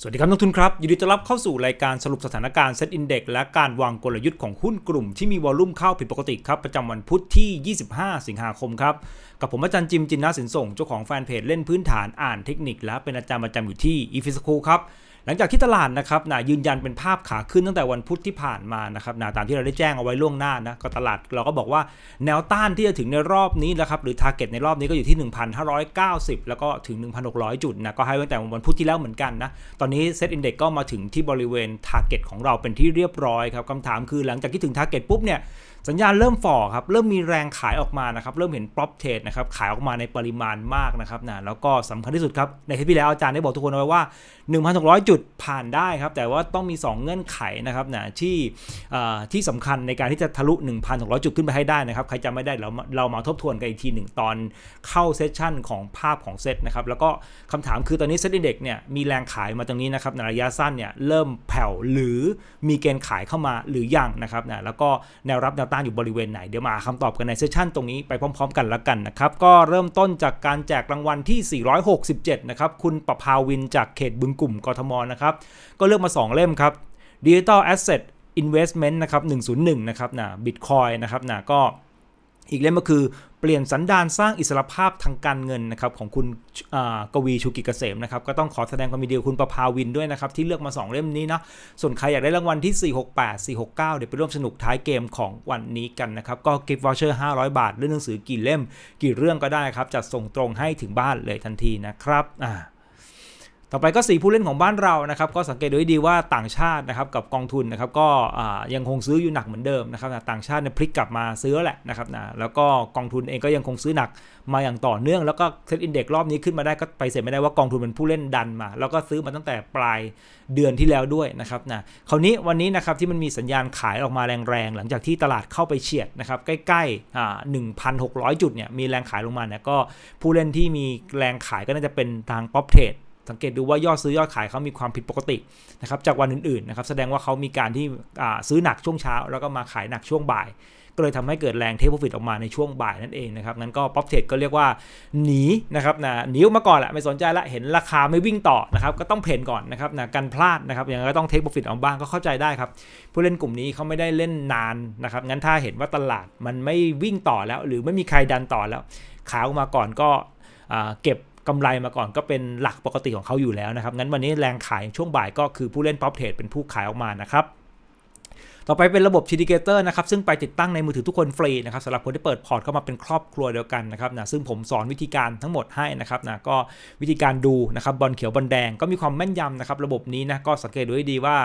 สวัสดีครับนักทุนครับยินดีต้อนรับเข้าสู่รายการสรุปสถานการณ์เซ็ตอินเด็กและการวางกลยุทธ์ของหุ้นกลุ่มที่มีวอลลุ่มเข้าผิดปกติครับ ประจำวันพุธที่ 25 สิงหาคมครับ กับผมอาจารย์จิมจินนาสินส่งเจ้าของแฟนเพจเล่นพื้นฐานอ่านเทคนิค และเป็นอาจารย์ประจำอยู่ที่อีฟิสคูครับหลังจากที่ตลาดนะครับนะยืนยันเป็นภาพขาขึ้นตั้งแต่วันพุธที่ผ่านมานะครับนะตามที่เราได้แจ้งเอาไว้ล่วงหน้านะ ก็ตลาดเราก็บอกว่าแนวต้านที่จะถึงในรอบนี้นะครับ หรือทาร์เก็ตในรอบนี้ก็อยู่ที่ 1,590 แล้วก็ถึง 1,600 จุดนะ ก็ให้ตั้งแต่วันพุธที่แล้วเหมือนกันนะ ตอนนี้เซตอินเด็กก็มาถึงที่บริเวณทาร์เก็ตของเราเป็นที่เรียบร้อยครับคำถามคือหลังจากที่ถึงทาร์เก็ตปุ๊บเนี่ยสัญญาณเริ่มฝ่อครับ เริ่มมีแรงขายออกมานะครับ เริ่มเห็นป๊อปเทรดนะครับ ขายออกมาในปริมาณมากนะครับนะแล้วก็สำคัญที่สุดครับ ในเทปที่แล้วอาจารย์ได้บอกทุกคนเอาไว้ว่า 1,600 จุดผ่านได้ครับ แต่ว่าต้องมี 2 เงื่อนไขนะครับนะที่ที่สำคัญในการที่จะทะลุ 1,600 จุดขึ้นไปให้ได้นะครับ ใครจำไม่ได้เราเรามาทบทวนกันอีกทีหนึ่งตอนเข้าเซสชั่นของภาพของเซตนะครับ แล้วก็คำถามคือตอนนี้เซติเด็กเนี่ยมีแรงขายมาตรงนี้นะครับ ในระยะสั้นเนี่ยเริ่มแผ่วหรือมีเกณฑ์ขายเข้ามาหรือยังนะครับนะแล้วก็แนวรับแนวต้านอยู่บริเวณไหนเดี๋ยวมาคำตอบกันในเซสชันตรงนี้ไปพร้อมๆกันละกันนะครับ ก็เริ่มต้นจากการแจกรางวัลที่ 467 นะครับคุณประภาวินจากเขตบึงกลุ่มกทมนะครับ ก็เลือกมา 2 เล่มครับ Digital Asset Investment นะครับ 101 นะครับนะบิตคอยนะครับนะก็อีกเล่มก็คือเปลี่ยนสันดานสร้างอิสรภาพทางการเงินนะครับของคุณกวีชูกิกเกษมนะครับ ก็ต้องขอแสดงความมีเดีคุณประภาวินด้วยนะครับที่เลือกมา 2 เล่มนี้นะส่วนใครอยากได้รางวัลที่ 468 469เดี๋ยวไปร่วมสนุกท้ายเกมของวันนี้กันนะครับ ก็กิฟต์วอเชอร์500 บาทเรื่องหนังสือกี่เล่ม กี่เรื่องก็ได้ครับจัดส่งตรงให้ถึงบ้านเลยทันทีนะครับอ่าต่อไปก็4ผู้เล่นของบ้านเรานะครับก็สังเกตดูให้ดีว่าต่างชาตินะครับกับกองทุนนะครับก็ยังคงซื้ออยู่หนักเหมือนเดิมนะครับต่างชาติเนี่ยพลิกกลับมาซื้อแหละนะครับนะแล้วก็กองทุนเองก็ยังคงซื้อหนักมาอย่างต่อเนื่องแล้วก็เซ็ตอินเด็กซ์รอบนี้ขึ้นมาได้ก็ไปเสร็จไม่ได้ว่ากองทุนเป็นผู้เล่นดันมา แล้วก็ซื้อมาตั้งแต่ปลายเดือนที่แล้วด้วยนะครับนะคราวนี้วันนี้นะครับที่มันมีสัญญาณขายออกมาแรงๆหลังจากที่ตลาดเข้าไปเฉียดนะครับใกล้ๆอ่าร้อยจุดเนี่ยมีแรงขายลงมาเนี่ยก็ผู้เล่นที่มีแรงขายก็น่าจะเป็นทางป๊อปเทรดสังเกตดูว่ายอดซื้อยอดขายเขามีความผิดปกตินะครับจากวันอื่นๆนะครับแสดงว่าเขามีการที่ซื้อหนักช่วงเช้าแล้วก็มาขายหนักช่วงบ่ายก็เลยทำให้เกิดแรงเทปโปรฟิตออกมาในช่วงบ่ายนั่นเองนะครับนั้นก็ป๊อปเทรดก็เรียกว่า หนีนะครับนะหนีออกมาก่อนแหละไม่สนใจละเห็นราคาไม่วิ่งต่อนะครับก็ต้องเพนก่อนนะครับนะกันพลาดนะครับอย่างไรก็ต้องเทคโปรฟิตออกบ้างก็เข้าใจได้ครับผู้เล่นกลุ่มนี้เขาไม่ได้เล่นนานนะครับงั้นถ้าเห็นว่าตลาดมันไม่วิ่งต่อแล้ว หรือไม่มีใครดันต่อแล้วขาออกมาก่อนก็เก็บกำไรมาก่อนก็เป็นหลักปกติของเขาอยู่แล้วนะครับ งั้นวันนี้แรงขายช่วงบ่ายก็คือผู้เล่นป๊อปเทรดเป็นผู้ขายออกมานะครับต่อไปเป็นระบบชิดิเกเตอร์นะครับ ซึ่งไปติดตั้งในมือถือทุกคนฟรีนะครับสำหรับคนที่เปิดพอร์ตเข้ามาเป็นครอบครัวเดียวกันนะครับนะซึ่งผมสอนวิธีการทั้งหมดให้นะครับนะ ก็วิธีการดูนะครับบอลเขียวบอลแดงก็มีความแม่นยำนะครับ ระบบนี้นะก็สังเกตดูให้ดีว่า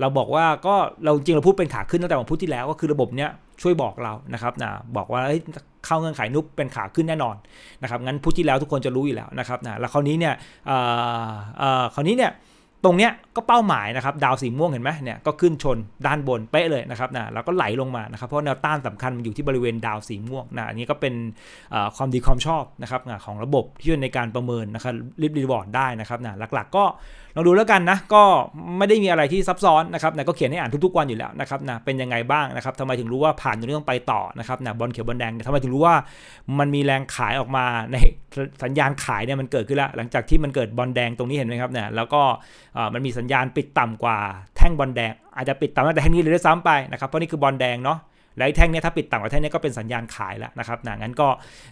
เราบอกว่าก็เราจริงเราพูดเป็นขาขึ้นตั้งแต่วันพุธที่แล้ว ก็คือระบบเนี้ยช่วยบอกเรานะครับนะบอกว่าเข้าเงื่อนไขนุ๊บเป็นขาขึ้นแน่นอนนะครับงั้นพุธที่แล้วทุกคนจะรู้อยู่แล้วนะครับนะแล้วคราวนี้เนี่ยคราวนี้เนี่ยตรงเนี้ยก็เป้าหมายนะครับ ดาวสีม่วงเห็นไหมเนี่ยก็ขึ้นชนด้านบนเป๊ะเลยนะครับนะแล้วก็ไหลลงมานะครับเพราะแนวต้านสำคัญมันอยู่ที่บริเวณดาวสีม่วงนะอันนี้ก็เป็นความดีความชอบนะครับของระบบที่ช่วยในการประเมินนะครับรีบรีวอร์ดได้นะครับนะ หลัก ๆก็ลองดูแล้วกันนะก็ไม่ได้มีอะไรที่ซับซ้อนนะครับนะก็เขียนให้อ่านทุกๆวันอยู่แล้วนะครับนะเป็นยังไงบ้างนะครับทำไมถึงรู้ว่าผ่านเรื่องไปต่อนะครับนะบอลเขียวบอลแดงเนี่ยทำไมถึงรู้ว่ามันมีแรงขายออกมาในสัญญาณขายเนี่ยมันเกิดขึ้นแล้วหลังจากที่มันเกิดบอลแดงตรงนี้เห็นไหมครับเนี่ยแล้วก็มันมีสัญญาณปิดต่ำกว่าแท่งบอลแดงอาจจะปิดต่ำแต่แท่งนี้เลยด้วยซ้ำไปนะครับเพราะนี่คือบอลแดงเนาะและแท่งเนี้ยถ้าปิดต่ำกว่าแท่งเนี้ยก็เป็นสัญญาณขายแล้วนะครับนะงั้นก็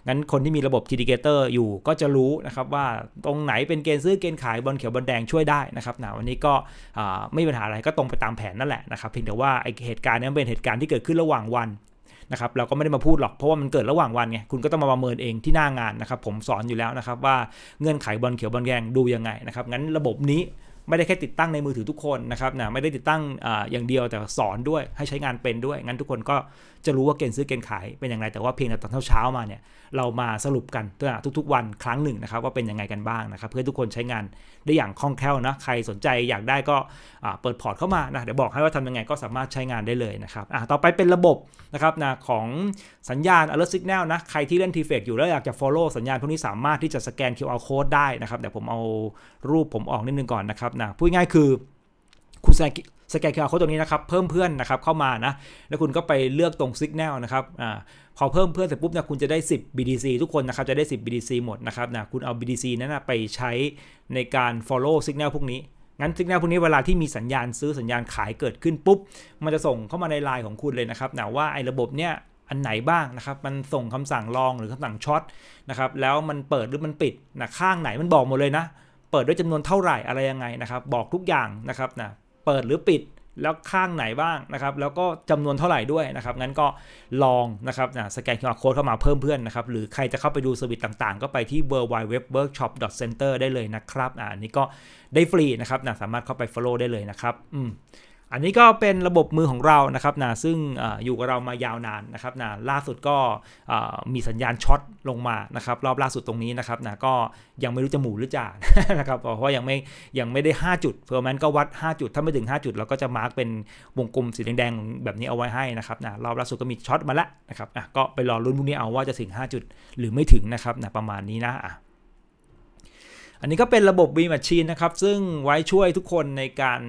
งั้นคนที่มีระบบทีดิเกเตอร์อยู่ก็จะรู้นะครับว่าตรงไหนเป็นเกณฑ์ซื้อเกณฑ์ขายบนเขียวบนแดงช่วยได้นะครับนะวันนี้ก็ไม่มีปัญหาอะไรก็ตรงไปตามแผนนั่นแหละนะครับเพียงแต่ว่าไอเหตุการณ์นี้เป็นเหตุการณ์ที่เกิดขึ้นระหว่างวันนะครับเราก็ไม่ได้มาพูดหรอกเพราะว่ามันเกิดระหว่างวันไงคุณก็ต้องมาประเมินเองที่หน้างานนะครับผมสอนอยู่แล้วนะครับว่าเงื่อนไขบอลเขียวบอลแดงดูยังไงนะครับงั้นระบบนี้ไม่ได้แค่ติดตั้งในมือถือทุกคนนะครับนะไม่ได้ติดตั้งออย่างเดียวแต่สอนด้วยให้ใช้งานเป็นด้วย งั้นทุกคนก็จะรู้ว่าเกณฑ์ซื้อเกณฑ์ขายเป็นอย่างไรแต่ว่าเพียงแต่ตอนเช้ามาเนี่ยเรามาสรุปกันทุกๆ วันครั้งหนึ่งนะครับ ว่าเป็นยังไงกันบ้างนะครับ เพื่อทุกคนใช้งานได้อย่างคล่องแคล่วนะใครสนใจอยากได้ก็เปิดพอร์ตเข้ามานะเดี๋ยวบอกให้ว่าทำยังไงก็สามารถใช้งานได้เลยนะครับต่อไปเป็นระบบนะครับนะของสัญญาณ alert signal นะใครที่เล่น t f e c อยู่แล้วอยากจะ follow สัญญาณพวกนี้สามารถที่จะสแกน QR code ได้นะครับเดี๋ยวผมเอารูปผมออกนิดนึงก่อนนะครับนะพูดง่ายคือ คุณสแกนสแกนเคอร์โค้ดตรงนี้นะครับเพิ่มเพื่อนนะครับเข้ามานะแล้วคุณก็ไปเลือกตรง s ิกแนลนะครับอ่าพอเพิ่มเพื่อนเสร็จปุ๊บนะคุณจะได้ 10 BDC ทุกคนนะครับจะได้ 10 BDC หมดนะครับนะคุณเอา BDC นั้นนะไปใช้ในการ follow s ิกแนลพวกนี้ งั้นสัญญาณพวกนี้เวลาที่มีสัญญาณซื้อสัญญาณขายเกิดขึ้นปุ๊บ มันจะส่งเข้ามาในไลน์ของคุณเลยนะครับนะว่าไอ้ระบบเนี้ยอันไหนบ้างนะครับมันส่งคำสั่งลองหรือคำสั่งช็อตนะครับแล้วมันเปิดหรือมันปิดนะข้างไหนมันบอกหมดเลยนะเปิดด้วยจำนวนเท่าไหร่อะไรยังไงนะครับ บอกทุกอย่างนะครับนะเปิดหรือปิดแล้วข้างไหนบ้างนะครับ แล้วก็จำนวนเท่าไหร่ด้วยนะครับงั้นก็ลองนะครับนะสแกน QR code เข้ามาเพิ่มเพื่อนนะครับหรือใครจะเข้าไปดูสวิตต่างๆก็ไปที่ w w w w o r k s h o p c e n t e r ได้เลยนะครับอ่านี่ก็ได้ฟรีนะครับนะสามารถเข้าไป follow ได้เลยนะครับอืมอันนี้ก็เป็นระบบมือของเรานะครับนะซึ่งออยู่กับเรามายาวนานนะครับนะล่าสุดก็มีสัญญาณช็อตลงมา นะครับรอบล่าสุดตรงนี้นะครับนะก็ยังไม่รู้จะหมู่หรือจ่านะครับ เพราะว่ายังไม่ยังไม่ได้ 5 จุดเพอร์แมนก็วัด5จุด ถ้าไม่ถึง 5 จุดเราก็จะมาร์กเป็นวงกลมสีแดงๆแบบนี้เอาไว้ให้นะครับนะรอบล่าสุดก็มีช็อตมาแล้วนะครับนะก็ไปรอรุ่นพวกนี้เอาว่าจะถึง5จุดหรือไม่ถึงนะครับนะประมาณนี้นะอันนี้ก็เป็นระบบ V Machine นะครับ ซึ่งไว้ช่วยทุกคนในการ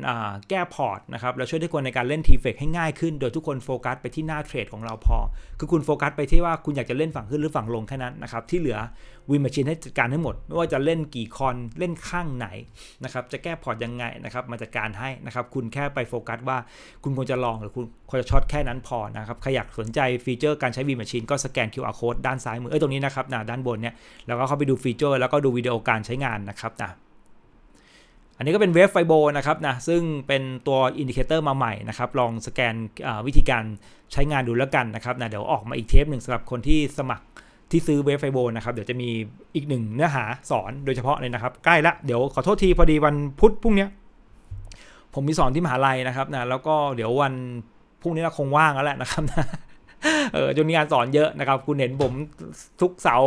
แก้พอร์ตนะครับ แล้วช่วยทุกคนในการเล่น t f e c ให้ง่ายขึ้นโดยทุกคนโฟกัสไปที่หน้าเทรดของเราพอ คือคุณโฟกัสไปที่ว่าคุณอยากจะเล่นฝั่งขึ้นหรือฝั่งลงแค่นั้นนะครับที่เหลือวินมาชินให้จัดการให้หมดไม่ว่าจะเล่นกี่คอนเล่นข้างไหนนะครับจะแก้พอร์ตยังไงนะครับมาจัดการให้นะครับคุณแค่ไปโฟกัสว่าคุณควรจะลองหรือคุณควรจะช็อตแค่นั้นพอนะครับใครอยากสนใจฟีเจอร์การใช้วินมาชินก็สแกน QR code ด้านซ้ายมือเอ้ยตรงนี้นะครับนะด้านบนเนี่ยแล้วก็เข้าไปดูฟีเจอร์ แล้วก็ดูวิดีโอการใช้งานนะครับนะอันนี้ก็เป็นเวฟไฟโบนะครับนะซึ่งเป็นตัวอินดิเคเตอร์มาใหม่นะครับลองสแกนวิธีการใช้งานดูแล้วกันนะครับนะเดี๋ยวออกมาอีกเทปหนึ่งสำหรับคนที่สมัครที่ซื้อเวฟไฟโบนะครับ เดี๋ยวจะมีอีกหนึ่งเนื้อหาสอนโดยเฉพาะเลยนะครับใกล้ละเดี๋ยวขอโทษทีพอดีวันพุธพรุ่งนี้ ผมมีสอนที่มหาลัยนะครับนะแล้วก็เดี๋ยววันพรุ่งนี้เราคงว่างแล้วแหละนะครับนะเออจนมีงานสอนเยอะนะครับคุณเห็นผมทุกเสาร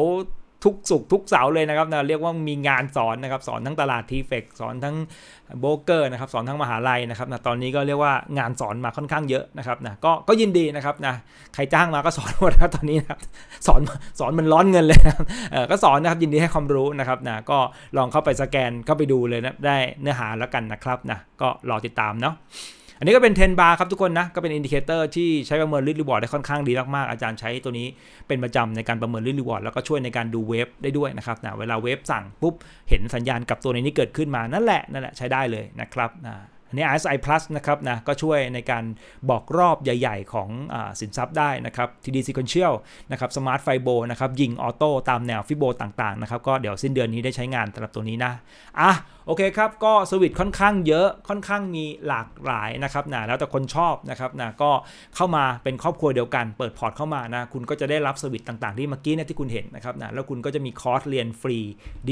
ทุกสุกทุกเสาเลยนะครับนะเรียกว่ามีงานสอนนะครับ สอนทั้งตลาดทีเฟกสอนทั้งโบเกอร์นะครับ สอนทั้งมหาลัยนะครับนะตอนนี้ก็เรียกว่างานสอนมาค่อนข้างเยอะนะครับนะก็ก็ยินดีนะครับนะใครจ้างมาก็สอนหมดับตอนนี้นะครับสอนสอนมันร้อนเงินเลยนะเออก็สอนนะครับยินดีให้ความรู้นะครับนะก็ลองเข้าไปสแกนเข้าไปดูเลยนะได้เนื้อหาแล้วกันนะครับนะก็รอติดตามเนาะอันนี้ก็เป็น10บาร์ครับทุกคนนะ ก็เป็นอินดิเคเตอร์ที่ใช้ประเมินริทรีวอร์ดได้ค่อนข้างดีมากๆ อาจารย์ใช้ตัวนี้เป็นประจำในการประเมินริทรีวอร์ดแล้วก็ช่วยในการดูเวฟได้ด้วยนะครับนะเวลาเวฟสั่งปุ๊บ เห็นสัญญาณกับตัวในนี้เกิดขึ้นมา นั่นแหละนั่นแหละใช้ได้เลยนะครับนะอันนี้ RSI Plus นะครับนะก็ช่วยในการบอกรอบใหญ่ ๆ ของอสินทรัพย์ได้นะครับ TD Sequential นะครับ Smart Fibo นะครับยิงออโต้ตามแนวฟิโบต่างๆนะครับก็เดี๋ยวสิ้นเดือนนี้ได้ใช้งานสำหรับตัวนี้นะอ่ะโอเคครับ ก็สวิตค่อนข้างเยอะ ค่อนข้างมีหลากหลายนะครับนะแล้วแต่คนชอบนะครับนะก็เข้ามาเป็นครอบครัวเดียวกัน เปิดพอร์ตเข้ามานะคุณก็จะได้รับสวิตต่างๆ ที่เมื่อกี้เนี่ยที่คุณเห็นนะครับนะแล้วคุณก็จะมีคอร์สเรียนฟรี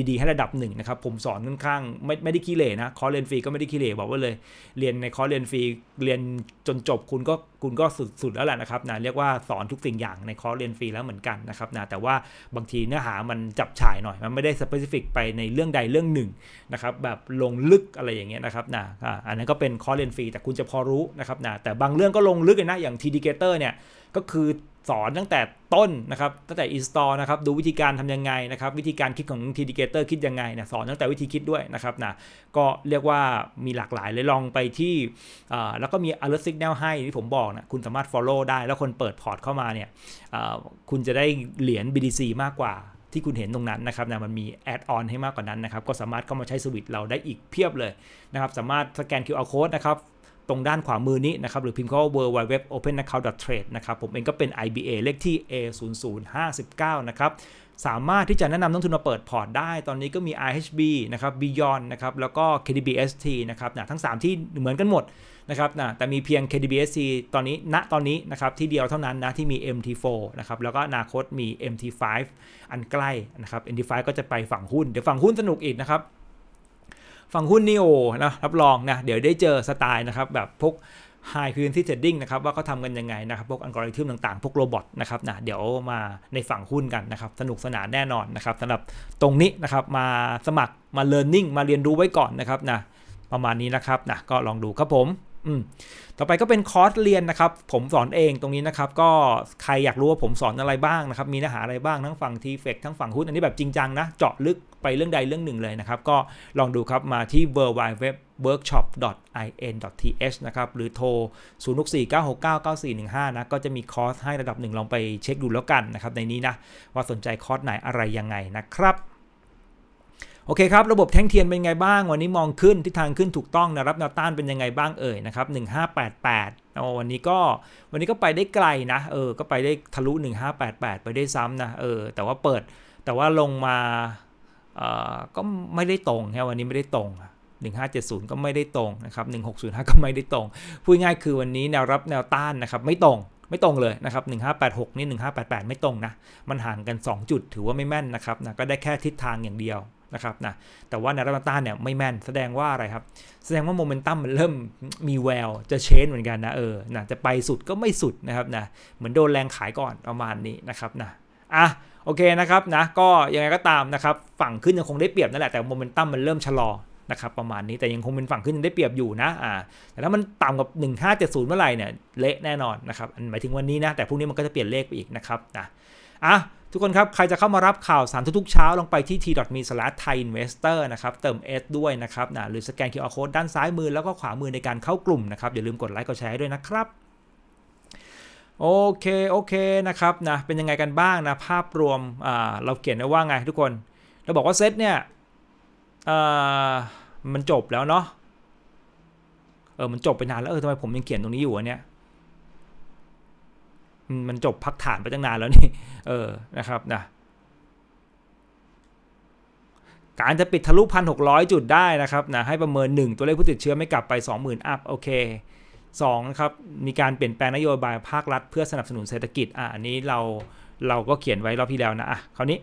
ดี ๆ ให้ระดับหนึ่งนะครับ ผมสอนค่อนข้างไม่ไม่ได้ขี้เหร่นะ คอร์สเรียนฟรีก็ไม่ได้ขี้เหร่บอกว่าเลยเรียนในคอร์สเรียนฟรีเรียนจนจบ คุณก็คุณก็สุดๆแล้วแหละนะครับนะเรียกว่าสอนทุกสิ่งอย่างในคอร์สเรียนฟรีแล้วเหมือนกันนะครับนะแต่ว่าบางทีเนื้อหามันจับฉายหน่อย มันไม่ได้สเปซิฟิก ไปในเรื่องใดเรื่องหนึ่งนะครับ แบบลงลึกอะไรอย่างเงี้ยนะครับนะอันนั้นก็เป็นคอร์สเรียนฟรี แต่คุณจะพอรู้นะครับนะแต่บางเรื่องก็ลงลึกนะ อย่างทีดีเกเตอร์เนี่ยก็คือสอนตั้งแต่ต้นนะครับ ตั้งแต่ install นะครับ ดูวิธีการทำยังไงนะครับ วิธีการคิดของ t d c a t o r คิดยังไงเนี่ยสอนตั้งแต่วิธีคิดด้วยนะครับนะก็เรียกว่ามีหลากหลายเลยลองไปที่ แล้วก็มี alert signal ให้ที่ผมบอกนะคุณสามารถ follow ได้แล้วคนเปิดพอร์ต เข้ามาเนี่ยคุณจะได้เหรียญ BDC มากกว่า ที่คุณเห็นตรงนั้นนะครับนะมันมีแอดออนให้มากกว่านั้นนะครับ ก็สามารถเข้ามาใช้สวิตเราได้อีกเพียบเลยนะครับสามารถสแกน QR code นะครับตรงด้านขวามือนี้นะครับ หรือพิมพ์เขว่า www.openaccount.trade นะครับผมเองก็เป็น IBA เลขที่ A0059 นะครับ สามารถที่จะแนะนำนักทุนมาเปิดพอร์ตได้ ตอนนี้ก็มี IHB นะครับ Beyond นะครับ แล้วก็ KDBST นะครับนะทั้ง 3 ที่เหมือนกันหมด นะครับนะแต่มีเพียง KDBST ตอนนี้ณตอนนี้นะครับ ที่เดียวเท่านั้นนะ ที่มี MT4 นะครับ แล้วก็อนาคตมี MT5 อันใกล้นะครับ MT5 ก็จะไปฝั่งหุ้นเดี๋ยวฝั่งหุ้นสนุกอีกนะครับฝั่งหุ้นนี่โอ้นะรับรองนะเดี๋ยวได้เจอสไตล์นะครับแบบพวก High c น r r e เ c y ด r a d i นะครับว่าเขาทำกันยังไงนะครับพวกอัลกอริทึมต่างๆ พวกโรบอทนะครับนะเดี๋ยวมาในฝั่งหุ้นกันนะครับสนุกสนานแน่นอนนะครับสำหรับตรงนี้นะครับมาสมัครมาเรียนรู้มาเรียนรู้ไว้ก่อนนะครับนะประมาณนี้นะครับนะก็ลองดูครับผมอืมต่อไปก็เป็นคอร์สเรียนนะครับผมสอนเองตรงนี้นะครับก็ใครอยากรู้ว่าผมสอนอะไรบ้างนะครับมีเนื้อหาอะไรบ้าง ทั้งฝั่งทีเฟกทั้งฝั่งหุ้นอันนี้แบบจริงจังนะเจาะลึกไปเรื่องใดเรื่องหนึ่งเลยนะครับก็ลองดูครับมาที่ w w w workshop in th นะครับหรือโทร0649699415นะก็จะมีคอร์สให้ระดับหนึ่งลองไปเช็คดูแล้วกันนะครับ ในนี้นะว่าสนใจคอร์สไหนอะไรยังไงนะครับ โอเคครับระบบแท่งเทียนเป็นไงบ้าง วันนี้มองขึ้นทิศทางขึ้นถูกต้องนะรับแนวต้านเป็นยังไงบ้างเอ่ยนะครับ1588เอาวันนี้ก็วันนี้ก็ไปได้ไกลนะเออก็ไปได้ทะลุ 1588ไปได้ซ้ำนะเออแต่ว่าเปิด แต่ว่าลงมาก็ไม่ได้ตรงับวันนี้ไม่ได้ตรง 1570 ก็ไม่ได้ตรงนะครับ1605ก็ไม่ได้ตรง พูดง่ายคือวันนี้แนวรับแนวต้านนะครับไม่ตรงไม่ตรงเลยนะครับ1586นี่1588 ไม่ตรงนะ มันห่างกัน 2 จุดถือว่าไม่แม่นนะครับนะก็ได้แค่ทิศทางอย่างเดียวนะครับนะแต่ว่าแนวรัวต้านเนี่ยไม่แม่นแสดงว่าอะไรครับแสดงว่าโมเมนตัมมันเริ่มมีแววจะเชนเหมือนกันนะเออนะจะไปสุดก็ไม่สุดนะครับนะเหมือนโดนแรงขายก่อนประมาณนี้นะครับนะอ่ะโอเคนะครับนะก็ยังไงก็ตามนะครับ ฝั่งขึ้นยังคงได้เปรียบนั่นแหละแต่โมเมนตัมมันเริ่มชะลอนะครับประมาณนี้แต่ยังคงเป็นฝั่งขึ้นได้เปรียบอยู่นะอ่าแต่ถ้ามันต่ำกับ 1570 เมื่อไหร่เนี่ยเละแน่นอนนะครับหมายถึงวันนี้นะ แต่พรุ่งนี้มันก็จะเปลี่ยนเลขไปอีกนะครับนะอ่ะทุกคนครับ ใครจะเข้ามารับข่าวสารทุกๆเช้าลงไปที่ t.me/thaiinvestor นะครับเติม S ด้วยนะครับนะหรือสแกน QR code ด้านซ้ายมือแล้วก็ขวามือในการเข้ากลุ่มนะครับอย่าลืมกดไลค์กดแชร์ด้วยนะครับโอเค โอเคนะครับนะ เป็นยังไงกันบ้างนะ ภาพรวมเราเขียนไว้ว่าไงทุกคน เราบอกว่าเซตเนี่ยมันจบแล้วเนาะเออมันจบไปนานแล้ว เออทำไมผมยังเขียนตรงนี้อยู่วะเนี่ยมันจบพักฐานไปตั้งนานแล้วนี่ เออนะครับนะการจะปิดทะลุพันหกร้อยจุดได้นะครับนะให้ประเมินหนึ่งตัวเลขผู้ติดเชื้อไม่กลับไปสองหมื่นอัพโอเค2นะครับมีการเปลี่ยนแปลงนโยบายภาครัฐเพื่อสนับสนุนเศรษฐกิจอ่ะอันนี้เราเราก็เขียนไว้รอบที่แล้วนะอ่ะคราวนี้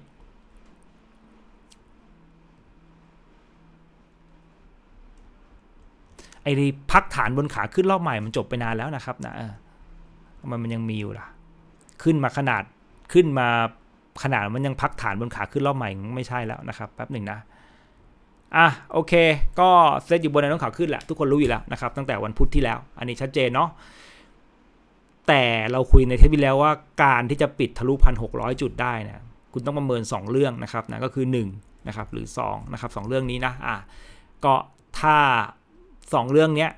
ไอ้ที่พักฐานบนขาขึ้นรอบใหม่มันจบไปนานแล้วนะครับนะมันมันยังมีอยู่ล่ะขึ้นมาขนาดขึ้นมาขนาดมันยังพักฐานบนขาขึ้นรอบใหม่ไม่ใช่แล้วนะครับแป๊บหนึ่งนะอ่ะโอเค ก็เซตอยู่บนแนวโน้มขาขึ้นแหละทุกคนรู้อยู่แล้วนะครับตั้งแต่วันพุธที่แล้ว อันนี้ชัดเจนเนาะแต่เราคุยในเทปที่แล้วว่าการที่จะปิดทะลุพันหกร้อยจุดได้นะคุณต้องประเมิน 2 เรื่องนะครับนะก็คือ1นะครับหรือ 2 นะครับ 2 เรื่องนี้นะอ่ะก็ถ้า 2 เรื่องเนี้ย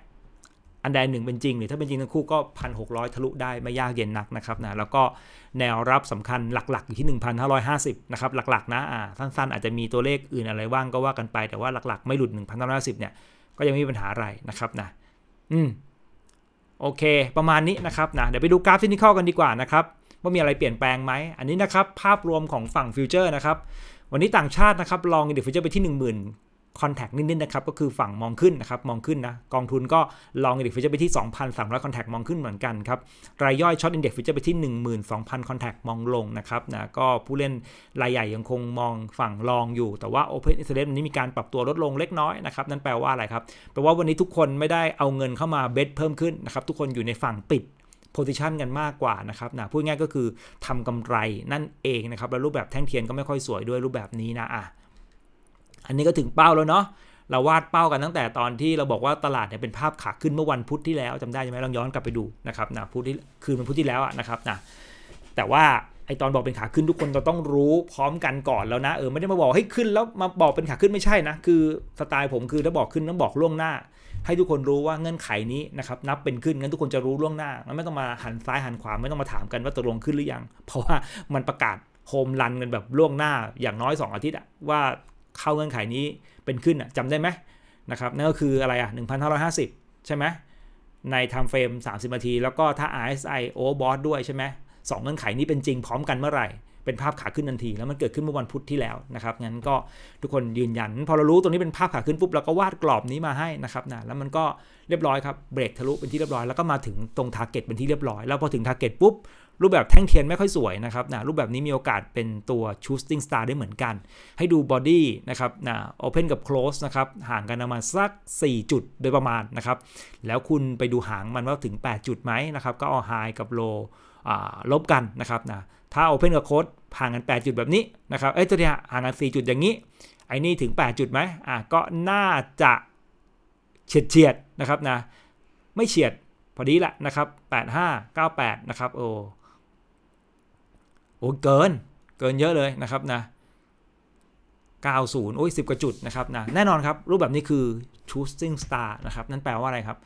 อันใดหนึ่งเป็นจริง หรือถ้าเป็นจริงทั้งคู่ก็พันหกร้อยทะลุได้ไม่ยากเย็นนักนะครับนะ แล้วก็แนวรับสำคัญหลักๆอยู่ที่ 1,550นะครับหลักๆนะอ่าสั้นๆอาจจะมีตัวเลขอื่นอะไรว่างก็ว่ากันไปแต่ว่าหลักๆไม่หลุด1,550เนี่ยก็ยังไม่มีปัญหาอะไร นะครับนะอืมโอเค ประมาณนี้นะครับนะเดี๋ยวไปดูกราฟที่นี่เข้ากันดีกว่านะครับว่ามีอะไรเปลี่ยนแปลงไหมอันนี้นะครับภาพรวมของฝั่งฟิวเจอร์นะครับวันนี้ต่างชาตินะครับลองอินดวฟิวเจอร์ไปที่คอนแทคนิดๆนะครับ ก็คือฝั่งมองขึ้นนะครับ มองขึ้นนะกองทุนก็ลองอินเด็กซ์ฟิวเจอร์ไปที่ 2,300 คอนแทคมองขึ้นเหมือนกันครับรายย่อยช็อตอินเด็กซ์ฟิวเจอร์ไปที่12,000 คอนแทคมองลงนะครับ นะก็ผู้เล่นรายใหญ่ยังคงมองฝั่งลองอยู่ แต่ว่า Open i n t e r e s t วันนี้มีการปรับตัวลดลงเล็กน้อยนะครับ นั่นแปลว่าอะไรครับแปลว่าวันนี้ทุกคนไม่ได้เอาเงินเข้ามาเบสเพิ่มขึ้นนะครับทุกคนอยู่ในฝั่งปิดโพซิชันกันมากกว่านะครับนะพูดง่ายก็คือทำกำไรนั่นเองนะครับแล้วรูปแบบแท่งเทียนก็ไม่ค่อยสวยด้วยรูปแบบนี้นะอ่ะอันนี้ก็ถึงเป้าแล้วเนาะเราวาดเป้ากันตั้งแต่ตอนที่เราบอกว่าตลาดเนี่ยเป็นภาพขาขึ้นเมื่อวันพุธที่แล้ว จำได้ใช่ไหมลองย้อนกลับไปดูนะครับนะพุธที่คืนวันพุธที่แล้วนะครับนะแต่ว่าไอตอนบอกเป็นขาขึ้นทุกคนเราต้องรู้พร้อมกันก่อนแล้วนะเออไม่ได้มาบอกให้ขึ้นแล้วมาบอกเป็นขาขึ้นไม่ใช่นะคือสไตล์ผมคือถ้าบอกขึ้นต้องบอกล่วงหน้า ให้ทุกคนรู้ว่าเงื่อนไขนี้นะครับนับเป็นขึ้นงั้นทุกคนจะรู้ล่วงหน้าไม่ต้องมาหันซ้ายหันขวาไม่ต้องมาถามกันว่าตกลงขึ้นหรือยังเพราะว่ามันประกาศโฮมรันกันแบบล่วงหน้าอย่างน้อย 2 อาทิตย์ว่าเข้าเงื่อนไขนี้เป็นขึ้นจำได้ไหมนะครับนั่นก็คืออะไรอ่ะ1,550 ใช่ไหมในไทม์เฟรม 30นาที แล้วก็ถ้า RSI overbought ด้วยใช่ไหมสองเงื่อนไขนี้เป็นจริงพร้อมกันเมื่อไหร่เป็นภาพขาขึ้นทันที แล้วมันเกิดขึ้นเมื่อวันพุธที่แล้วนะครับงั้นก็ทุกคนยืนยัน พอเรารู้ตรงนี้เป็นภาพขาขึ้นปุ๊บเราก็วาดกรอบนี้มาให้นะครับนะแล้วมันก็เรียบร้อยครับเบรกทะลุเป็นที่เรียบร้อยแล้วก็มาถึงตรงทาร์เก็ตเป็นที่เรียบร้อยแล้วพอถึงทาร์เก็ตปุ๊บรูปแบบแท่งเทียนไม่ค่อยสวยนะครับนะรูปแบบนี้มีโอกาสเป็นตัว c h o o s i n g star ได้เหมือนกัน ให้ดู body นะครับนะ open กับ close นะครับ ห่างกันประมาณสัก 4 จุด โดยประมาณนะครับ แล้วคุณไปดูหางมันว่าถึง 8 จุดไหมนะครับ ก็เอา high กับ low ลบกันนะครับนะถ้า Open กับ close ห่างกัน 8 จุดแบบนี้นะครับ เอ้ยตัวเนี้ยห่างกัน4จุดอย่างนี้ ไอ้นี่ถึง8จุดไหมอ่ะก็น่าจะเฉียดเฉียดนะครับนะไม่เฉียด พอดีละนะครับ8598นะครับโอ้โอ้เกิน เกินเยอะเลยนะครับนะ 90โอ้ย10 กว่าจุดนะครับนะแน่นอนครับ รูปแบบนี้คือ choosing star นะครับ นั่นแปลว่าอะไรครับ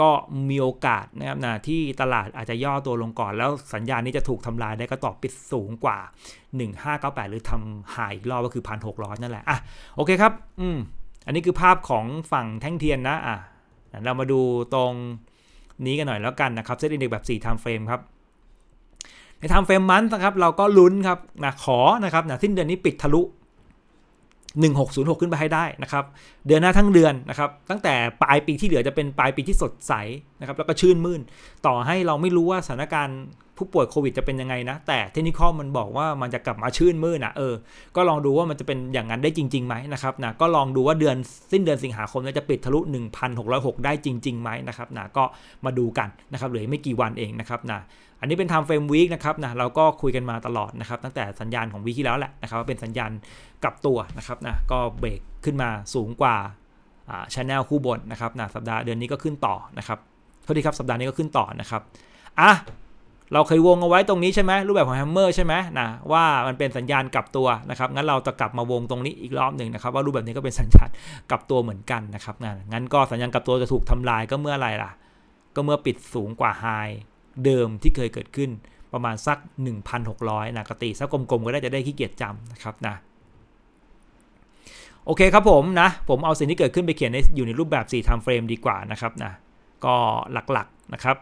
ก็มีโอกาสนะครับนะที่ตลาดอาจจะย่อตัวลงก่อนแล้วสัญญาณนี้จะถูกทำลายได้ก็ตอบปิดสูงกว่า 1598 หรือทำหายอีกรอบก็คือ 1,600 นั่นแหละอ่ะโอเคครับอืมอันนี้คือภาพของฝั่งแท่งเทียนนะอ่ะเรามาดูตรงนี้กันหน่อยแล้วกันนะครับเซตอินเด็กแบบ 4 time f r a m ครับในทำเฟรมมันนะครับ เราก็ลุ้นครับนะขอนะครับนะสิ้นเดือนนี้ปิดทะลุ 1606 ขึ้นไปให้ได้นะครับเดือนหน้าทั้งเดือนนะครับ ตั้งแต่ปลายปีที่เหลือจะเป็นปลายปีที่สดใสนะครับแล้วก็ชื่นมื่นต่อให้เราไม่รู้ว่าสถานการณ์ผู้ป่วยโควิดจะเป็นยังไงนะ แต่เทคนิคมันบอกว่ามันจะกลับมาชื่นมื่นนะเออ ก็ลองดูว่ามันจะเป็นอย่างนั้นได้จริงๆไหมนะครับนะก็ลองดูว่าเดือนสิ้นเดือนสิงหาคมจะปิดทะลุ1,606ได้จริงๆไหมนะครับนะก็มาดูกันนะครับเหลือไม่กี่วันเองนะครับนะอันนี้เป็น time frame week นะครับนะเราก็คุยกันมาตลอดนะครับตั้งแต่สัญญาณของวีที่แล้วแหละนะครับว่าเป็นสัญญาณกลับตัวนะครับนะก็เบรกขึ้นมาสูงกว่าชแนลคู่บนนะครับนะสัปดาห์เดือนนี้ก็ขึ้นต่อนะครับโทษทีครับ สัปดาห์นี้ก็ขึ้นต่อนะครับอ่ะเราเคยวงเอาไว้ตรงนี้ใช่ไหมรูปแบบของแฮมเมอร์ใช่ไหมนะว่ามันเป็นสัญญาณกลับตัวนะครับงั้นเราจะกลับมาวงตรงนี้อีกรอบหนึ่งนะครับว่ารูปแบบนี้ก็เป็นสัญญาณกลับตัวเหมือนกันนะครับงั้นก็สัญญาณกลับตัวจะถูกทำลายก็เมื่อไรล่ะ ก็เมื่อปิดสูงกว่าไฮเดิมที่เคยเกิดขึ้นประมาณสัก 1,600นะกติสักกลมๆก็ได้จะได้ขี้เกียจจำนะครับนะโอเคครับผมนะ ผมเอาสิ่งที่เกิดขึ้นไปเขียนในอยู่ในรูปแบบ 4 time frame ดีกว่านะครับนะก็หลักๆนะครับ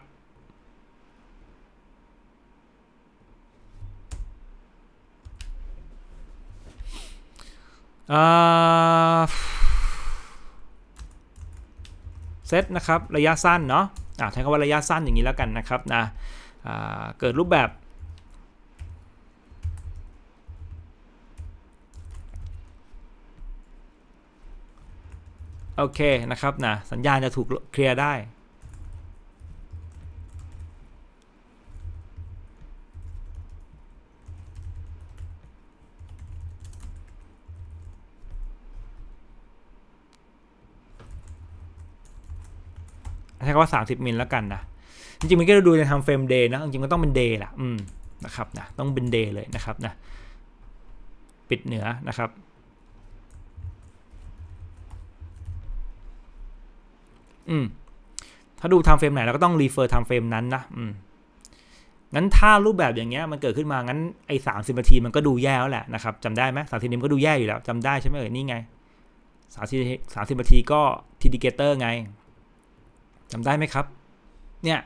เซตนะครับระยะสั้นเนาะอใช้คำว่าระยะสั้นอย่างนี้แล้วกันนะครับนะเกิดรูปแบบ โอเคนะครับนะ สัญญาณจะถูกเคลียร์ได้ใช้คำว่า 30 มิลแล้วกันนะ จริงๆมันก็จะดูในทำเฟรมเดย์นะจริงๆก็ต้องเป็นเดย์แหละนะครับนะต้องเป็นเดย์เลยนะครับนะปิดเหนือนะครับ อืมถ้าดูทำเฟรมไหนเราก็ต้องรีเฟอร์ทำเฟรมนั้นนะอืมงั้นถ้ารูปแบบอย่างเงี้ย มันเกิดขึ้นมา งั้นไอ้สามสิบนาทีมันก็ดูแย่แล้วแหละนะครับจำได้ไหมสามสิบนาทีมก็ดูแย่อยู่แล้วจำได้ใช่ไหมเอ่ยนี่ไงสามสิบสามสิบนาทีก็ทีดิเกเตอร์ไงจำได้ไหมครับ เนี่ย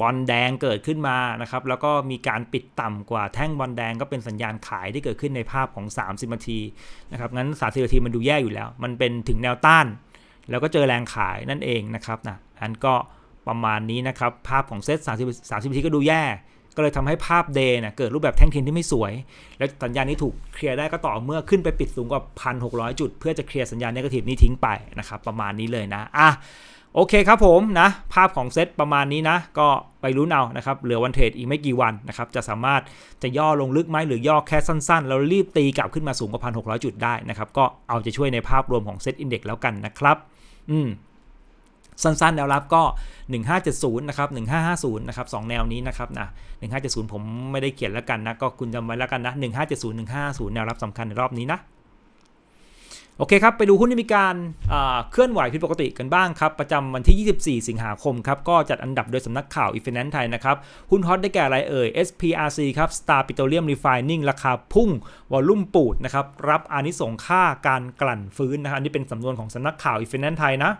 บอลแดงเกิดขึ้นมานะครับ แล้วก็มีการปิดต่ำกว่าแท่งบอลแดงก็เป็นสัญญาณขายที่เกิดขึ้นในภาพของ 30นาที นะครับ งั้น30นาทีมันดูแย่อยู่แล้ว มันเป็นถึงแนวต้าน แล้วก็เจอแรงขายนั่นเองนะครับนะอันก็ประมาณนี้นะครับภาพของเซต30 30นาทีก็ดูแย่ ก็เลยทำให้ภาพเดย์นะเกิดรูปแบบแท่งเทียนที่ไม่สวย แล้วสัญญาณนี้ถูกเคลียร์ได้ก็ต่อเมื่อขึ้นไปปิดสูงกว่าพันหจุดเพื่อจะเคลียร์สัญญาณนกาทีฟนี้ทิ้งไปนะครับประมาณนี้เลยนะอ่ะโอเคครับผมนะภาพของเซตประมาณนี้นะก็ไปรู้เอานะครับเหลือวันเทรดอีกไม่กี่วันนะครับจะสามารถจะย่อลงลึกไหมหรือย่อแค่สั้นๆแล้วรีบตีกลับขึ้นมาสูงกว่าพันหกจุดได้นะครับก็เอาจะช่วยในภาพรวมของเซตอินเด็กแล้วกันนะครับอืมสั้นๆแนวรับก็ 1570นะครับ1550นะครับ2แนวนี้นะครับนะ1570ผมไม่ได้เขียนแล้วกันนะก็คุณจำไว้แล้วกันนะ1570 1550แนวรับสำคัญในรอบนี้นะโอเคครับ ไปดูหุ้นที่มีการเคลื่อนไหวผิดปกติกันบ้างครับ ประจำวันที่ 24 สิงหาคมครับ ก็จัดอันดับโดยสำนักข่าวอีเฟนแนนไทยนะครับ หุ้นฮอตได้แก่อะไรเอ่ย SPRC ครับ Star Petroleum Refining ราคาพุ่ง วอลลุ่มปูดนะครับ รับอานิสงค่าการกลั่นฟื้นนะครับนี่เป็นสำนวนของสำนักข่าวอีเฟนแนนไทยนะ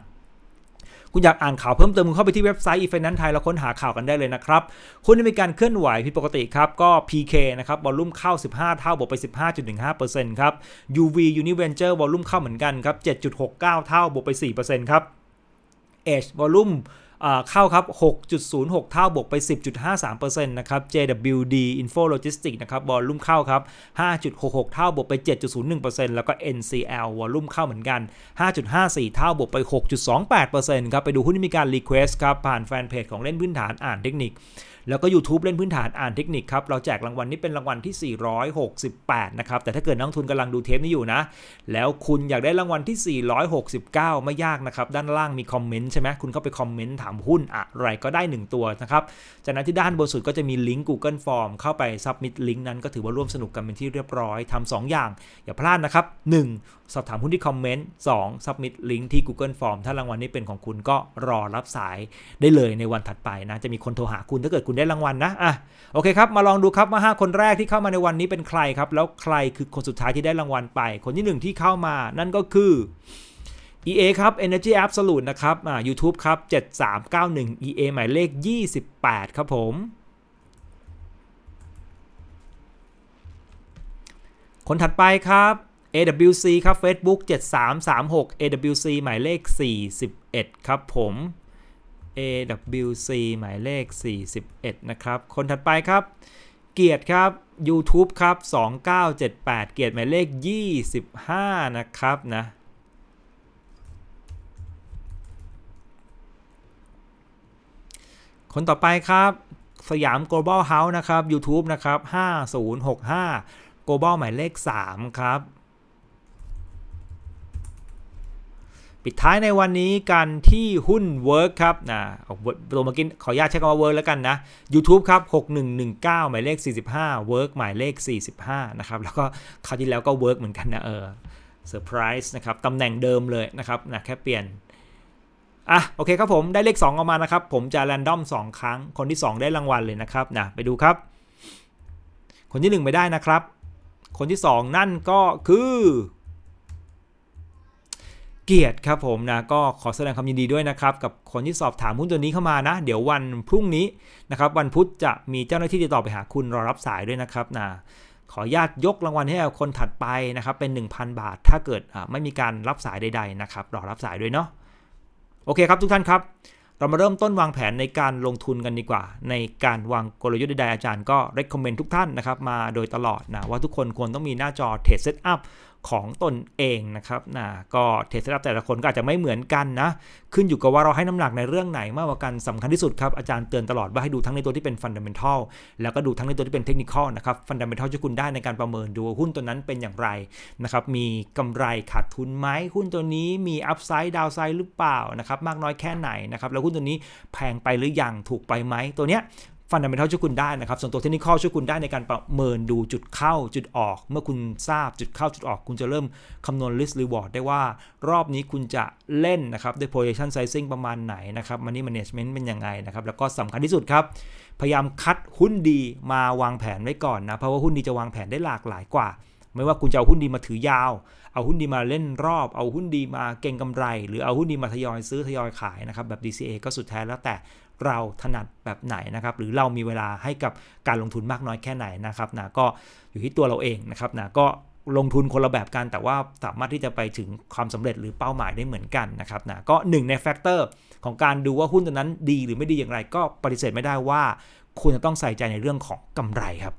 คุณอยากอ่านข่าวเพิ่มเติมุเข้าไปที่เว็บไซต์ e f i n a n c e ไทยแล้วค้นหาข่าวกันได้เลยนะครับ คุณจที่มีการเคลื่อนไหวผิดปกติครับ ก็ PK นะครับวอลลุ่มเข้า 15 เท่าบวกไป 15.15%ครับ UV Univenture วอลลุ่มเข้าเหมือนกันครับ 7.69 เท่าบวกไป 4%ครับ Edge วอลลุ่มเข้าครับ 6.06 เท่าบวกไป 10.53%นะครับ JWD Info Logistics นะครับวอลลุ่มเข้าครับ 5.66 เท่าบวกไป 7.01%แล้วก็ NCL วอลลุ่มเข้าเหมือนกัน 5.54 เท่าบวกไป 6.28%ครับไปดูหุ้นที่มีการีเควสต์ครับผ่านแฟนเพจของเล่นพื้นฐานอ่านเทคนิคแล้วก็ YouTube เล่นพื้นฐานอ่านเทคนิคครับ เราแจกรางวัลนี้เป็นรางวัลที่ 468 นะครับ แต่ถ้าเกิดนักทุนกำลังดูเทปนี้อยู่นะ แล้วคุณอยากได้รางวัลที่ 469 ไม่ยากนะครับ ด้านล่างมีคอมเมนต์ใช่ไหมคุณเข้าไปคอมเมนต์ถามหุ้นอะไรก็ได้ 1 ตัวนะครับ จากนั้นที่ด้านบนสุดก็จะมีลิงก์ Google Form เข้าไปซับมิดลิงก์นั้นก็ถือว่าร่วมสนุกกันเป็นที่เรียบร้อยทำ 2 อย่างอย่าพลาดนะครับ 1. สอบถามหุ้นที่คอมเมนต์ 2. ซับมิดลิงก์ที่ Google Form ถ้ารางวัลนี้เป็นของคุณก็รอรับสายได้เลยในวันถัดไปนะ จะมีคนโทรหาคุณถ้าเกิดคุณณได้รางวัลนนะ อ่ะ โอเคครับ มาลองดูครับว่า5 คนแรกที่เข้ามาในวันนี้เป็นใครครับ แล้วใครคือคนสุดท้ายที่ได้รางวัลไป คนที่ 1 ที่เข้ามานั่นก็คือ EA ครับ Energy Absolute นะครับ อ่า YouTube ครับ 7391 EA หมายเลข 28 ครับผม คนถัดไปครับ AWC ครับ Facebook 7336 AWC หมายเลข 41 ครับผม AWC หมายเลข 41 นะครับ คนถัดไปครับเกียรติครับ YouTube ครับ 2978 เกียรติหมายเลข 25 นะครับ นะ คนต่อไปครับ สยาม global house นะครับ YouTube นะครับ 5065 global หมายเลข 3 ครับปิดท้ายในวันนี้กันที่หุ้น Work ครับ นะตัวเมื่อกี้ขออนุญาตใช้คำว่า Work แล้วกันนะ YouTube ครับ 6119 หมายเลข 45 Work หมายเลข 45นะครับแล้วก็คราวที่แล้วก็ Work เหมือนกันนะเออเซอร์ไพรส์นะครับตำแหน่งเดิมเลยนะครับนะแค่เปลี่ยน อ่ะ โอเคครับผมได้เลข2ออกมานะครับ ผมจะแรนดอม2 ครั้งคนที่ 2 ได้รางวัลเลยนะครับนะไปดูครับ คนที่ 1 ไม่ได้นะครับ คนที่ 2 นั่นก็คือเกียรติครับผมนะก็ขอแสดงความยินดีด้วยนะครับกับคนที่สอบถามหุ้นตัวนี้เข้ามานะ เดี๋ยววันพรุ่งนี้ นะครับ วันพุธจะมีเจ้าหน้าที่ติดต่อไปหาคุณรอรับสายด้วยนะครับนะขอญาตยกรางวัลให้กับคนถัดไปนะครับ เป็น 1,000 บาท ถ้าเกิดไม่มีการรับสายใดๆนะครับรอรับสายด้วยเนาะโอเคครับทุกท่านครับเรามาเริ่มต้นวางแผนในการลงทุนกันดีกว่าในการวางกลยุทธ์ใดๆอาจารย์ก็ r e c o m ม e n d ทุกท่านนะครับมาโดยตลอดนะว่าทุกคนควรต้องมีหน้าจอเทรดเซตอัพของตนเองนะครับนะก็เทสลาแต่ละคนก็อาจจะไม่เหมือนกันนะ ขึ้นอยู่กับว่าเราให้น้ำหนักในเรื่องไหน มากกว่ากันสำคัญที่สุดครับ อาจารย์เตือนตลอด ว่าให้ดูทั้งในตัวที่เป็นฟันเดรมเมนทัลแล้วก็ดูทั้งในตัวที่เป็นเทคนิคนะครับฟันเดรมเมนทัลจะคุณได้ในการประเมินดูหุ้นตัวนั้นเป็นอย่างไร นะครับ มีกำไรขาดทุนไหมหุ้นตัวนี้มีอัพไซด์ดาวไซด์หรือเปล่านะครับมากน้อยแค่ไหนนะครับแล้วหุ้นตัวนี้แพงไปหรือยังถูกไปไหมตัวเนี้ยฟันดัมเบลทัลช่วยคุณได้นะครับ ส่วนตัวเทคนิคช่วยคุณได้ในการประเมินดูจุดเข้า จุดออก เมื่อคุณทราบจุดเข้าจุดออก คุณจะเริ่มคำนวณ risk reward ได้ว่า รอบนี้คุณจะเล่นนะครับด้วย position sizing ประมาณไหนนะครับ money management เป็นยังไงนะครับ แล้วก็สำคัญที่สุดครับ พยายามคัดหุ้นดีมาวางแผนไว้ก่อนนะ เพราะว่าหุ้นดีจะวางแผนได้หลากหลายกว่า ไม่ว่าคุณจะเอาหุ้นดีมาถือยาว เอาหุ้นดีมาเล่นรอบเอาหุ้นดีมาเก่งกำไร หรือเอาหุ้นดีมาทยอยซื้อทยอยขายนะครับแบบ DCA ก็สุดแท้แล้วแต่เราถนัดแบบไหนนะครับหรือเรามีเวลาให้กับการลงทุนมากน้อยแค่ไหนนะครับนะก็อยู่ที่ตัวเราเองนะครับนะก็ลงทุนคนละแบบกัน แต่ว่าสามารถที่จะไปถึงความสำเร็จหรือเป้าหมายได้เหมือนกันนะครับนะก็หนึ่งในแฟกเตอร์ของการดูว่าหุ้นตัวนั้นดีหรือไม่ดีอย่างไรก็ปฏิเสธไม่ได้ว่าคุณจะต้องใส่ใจในเรื่องของกำไรครับ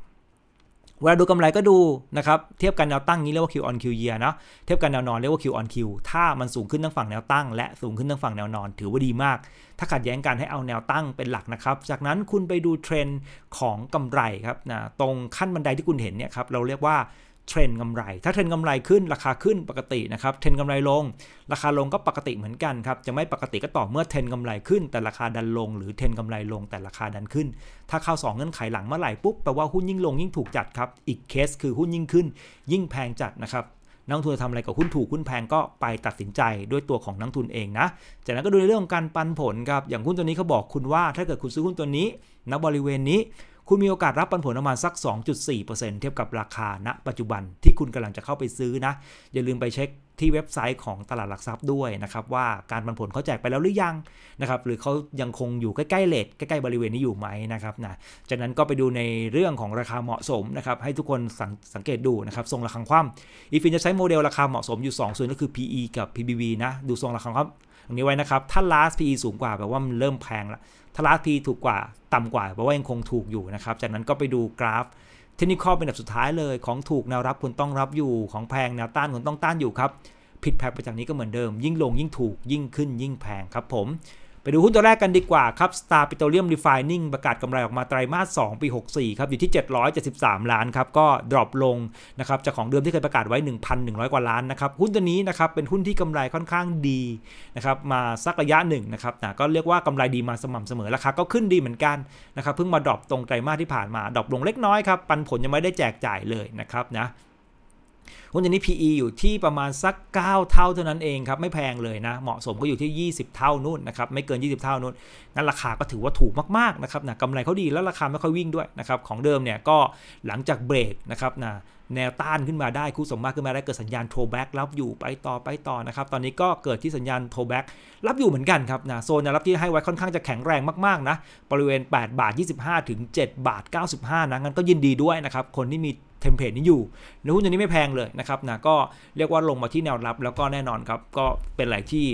เวลาดูกำไรก็ดูนะครับ เทียบกันแนวตั้งนี้เรียกว่า Q on Q year นาะเทียบกันแนวนอนเรียกว่า Q on Q ถ้ามันสูงขึ้นทั้งฝั่งแนวตั้งและสูงขึ้นทั้งฝั่งแนวนอนถือว่าดีมาก ถ้าขัดแย้งกันให้เอาแนวตั้งเป็นหลักนะครับจากนั้นคุณไปดูเทรนด์ของกำไรครับนะตรงขั้นบันไดที่คุณเห็นเนี่ยครับเราเรียกว่าเทรนกำไร ถ้าเทรนกำไรขึ้นราคาขึ้นปกตินะครับเทรนกำไรลง ราคาลงก็ปกติเหมือนกันครับจะไม่ปกติก็ต่อเมื่อเทรนกำไรขึ้น แต่ราคาดันลง หรือเทรนกำไรลงแต่ราคาดันขึ้น ถ้าเข้า2เงื่อนไขหลังเมื่อไหร่ปุ๊บแปลว่าหุ้นยิ่งลงยิ่งถูกจัดครับอีกเคสคือหุ้นยิ่งขึ้น ยิ่งแพงจัดนะครับนักทุนจะทำอะไรกับหุ้นถูกหุ้นแพงก็ไปตัดสินใจด้วยตัวของนักทุนเองนะจากนั้นก็ดูในเรื่องของการปันผลครับ อย่างหุ้นตัวนี้เขาบอกคุณว่าถ้าเกิดคุณซื้อหุ้นตัวนี้ ณบริเวณนี้คุณมีโอกาสรับปันผลประมาณสัก 2.4%เทียบกับราคาณนะปัจจุบันที่คุณกำลังจะเข้าไปซื้อนะ อย่าลืมไปเช็คที่เว็บไซต์ของตลาดหลักทรัพย์ด้วยนะครับว่าการปันผลเขาแจกไปแล้วหรือยังนะครับหรือเขายังคงอยู่ใกล้ๆเลทใกล้ๆบริเวณนี้อยู่ไหมนะครับนะจากนั้นก็ไปดูในเรื่องของราคาเหมาะสมนะครับ ให้ทุกคนสังเกตดูนะครับทรงระคงคว่ำอีฟินจะใช้โมเดลราคาเหมาะสมอยู่2ส่วนก็คือ PE กับ PBV นะ ดูทรงระคงคว่ำตรงนี้ไว้นะครับ ถ้า last PE สูงกว่าแปลว่ามันเริ่มแพงละถ้า last PE ถูกกว่าต่ำกว่าแปลว่ายังคงถูกอยู่นะครับ จากนั้นก็ไปดูกราฟเทคนิคอเป็นแบบสุดท้ายเลยของถูกแนวรับคุณต้องรับอยู่ ของแพงแนวต้านคุณต้องต้านอยู่ครับ ผิดแผกไปจากนี้ก็เหมือนเดิม ยิ่งลงยิ่งถูก ยิ่งขึ้นยิ่งแพงครับผมไปดูหุ้นตัวแรกกันดีกว่าครับ Star Petroleum Refining ประกาศกำไรออกมาไตรามาส2ปี64ครับอยู่ที่773ล้านครับก็ดรอปลงนะครับ จากของเดิมที่เคยประกาศไว้ 1,100 กว่าล้านนะครับหุ้นตัวนี้นะครับเป็นหุ้นที่กำไรค่อนข้างดีนะครับมาสักระยะหนึ่งนะครับนะก็เรียกว่ากำไรดีมาสม่ำเสมอราคาก็ขึ้นดีเหมือนกันนะครับเพิ่งมาดรอปตรงไตรามาสที่ผ่านมาดรอปลงเล็กน้อยครับปันผลยังไม่ได้แจกจ่ายเลยนะครับนะุ้นตัวนี้ PE อยู่ที่ประมาณสัก 9 เท่าเท่านั้นเองครับไม่แพงเลยนะเหมาะสมก็อยู่ที่ 20 เท่านู่นนะครับไม่เกิน 20 เท่านู่นงั้นราคาก็ถือว่าถูกมากๆนะครับนะกำไรเขาดีแล้วราคาไม่ค่อยวิ่งด้วยนะครับของเดิมเนี่ยก็หลังจากเบรกนะครับนะแนวต้านขึ้นมาได้คู่สมมาขึ้นมาได้เกิดสัญญาณโทรแบ็กรับอยู่ไปต่อไปต่อนะครับตอนนี้ก็เกิดที่สัญญาณโทรแบ็กรับอยู่เหมือนกันครับนะโซนแนวรับที่ให้ไว้ค่อนข้างจะแข็งแรงมากๆนะบริเวณ8บาท25ถึง7บาท95นะงั้นก็ยินดีด้วยนะครับคนที่มีทมเพลตนี้อยู่ในหุ้นตัวนี้ไม่แพงเลยนะครับนะ ก็เรียกว่าลงมาที่แนวรับแล้วก็แน่นอนครับ ก็เป็นอะไรที่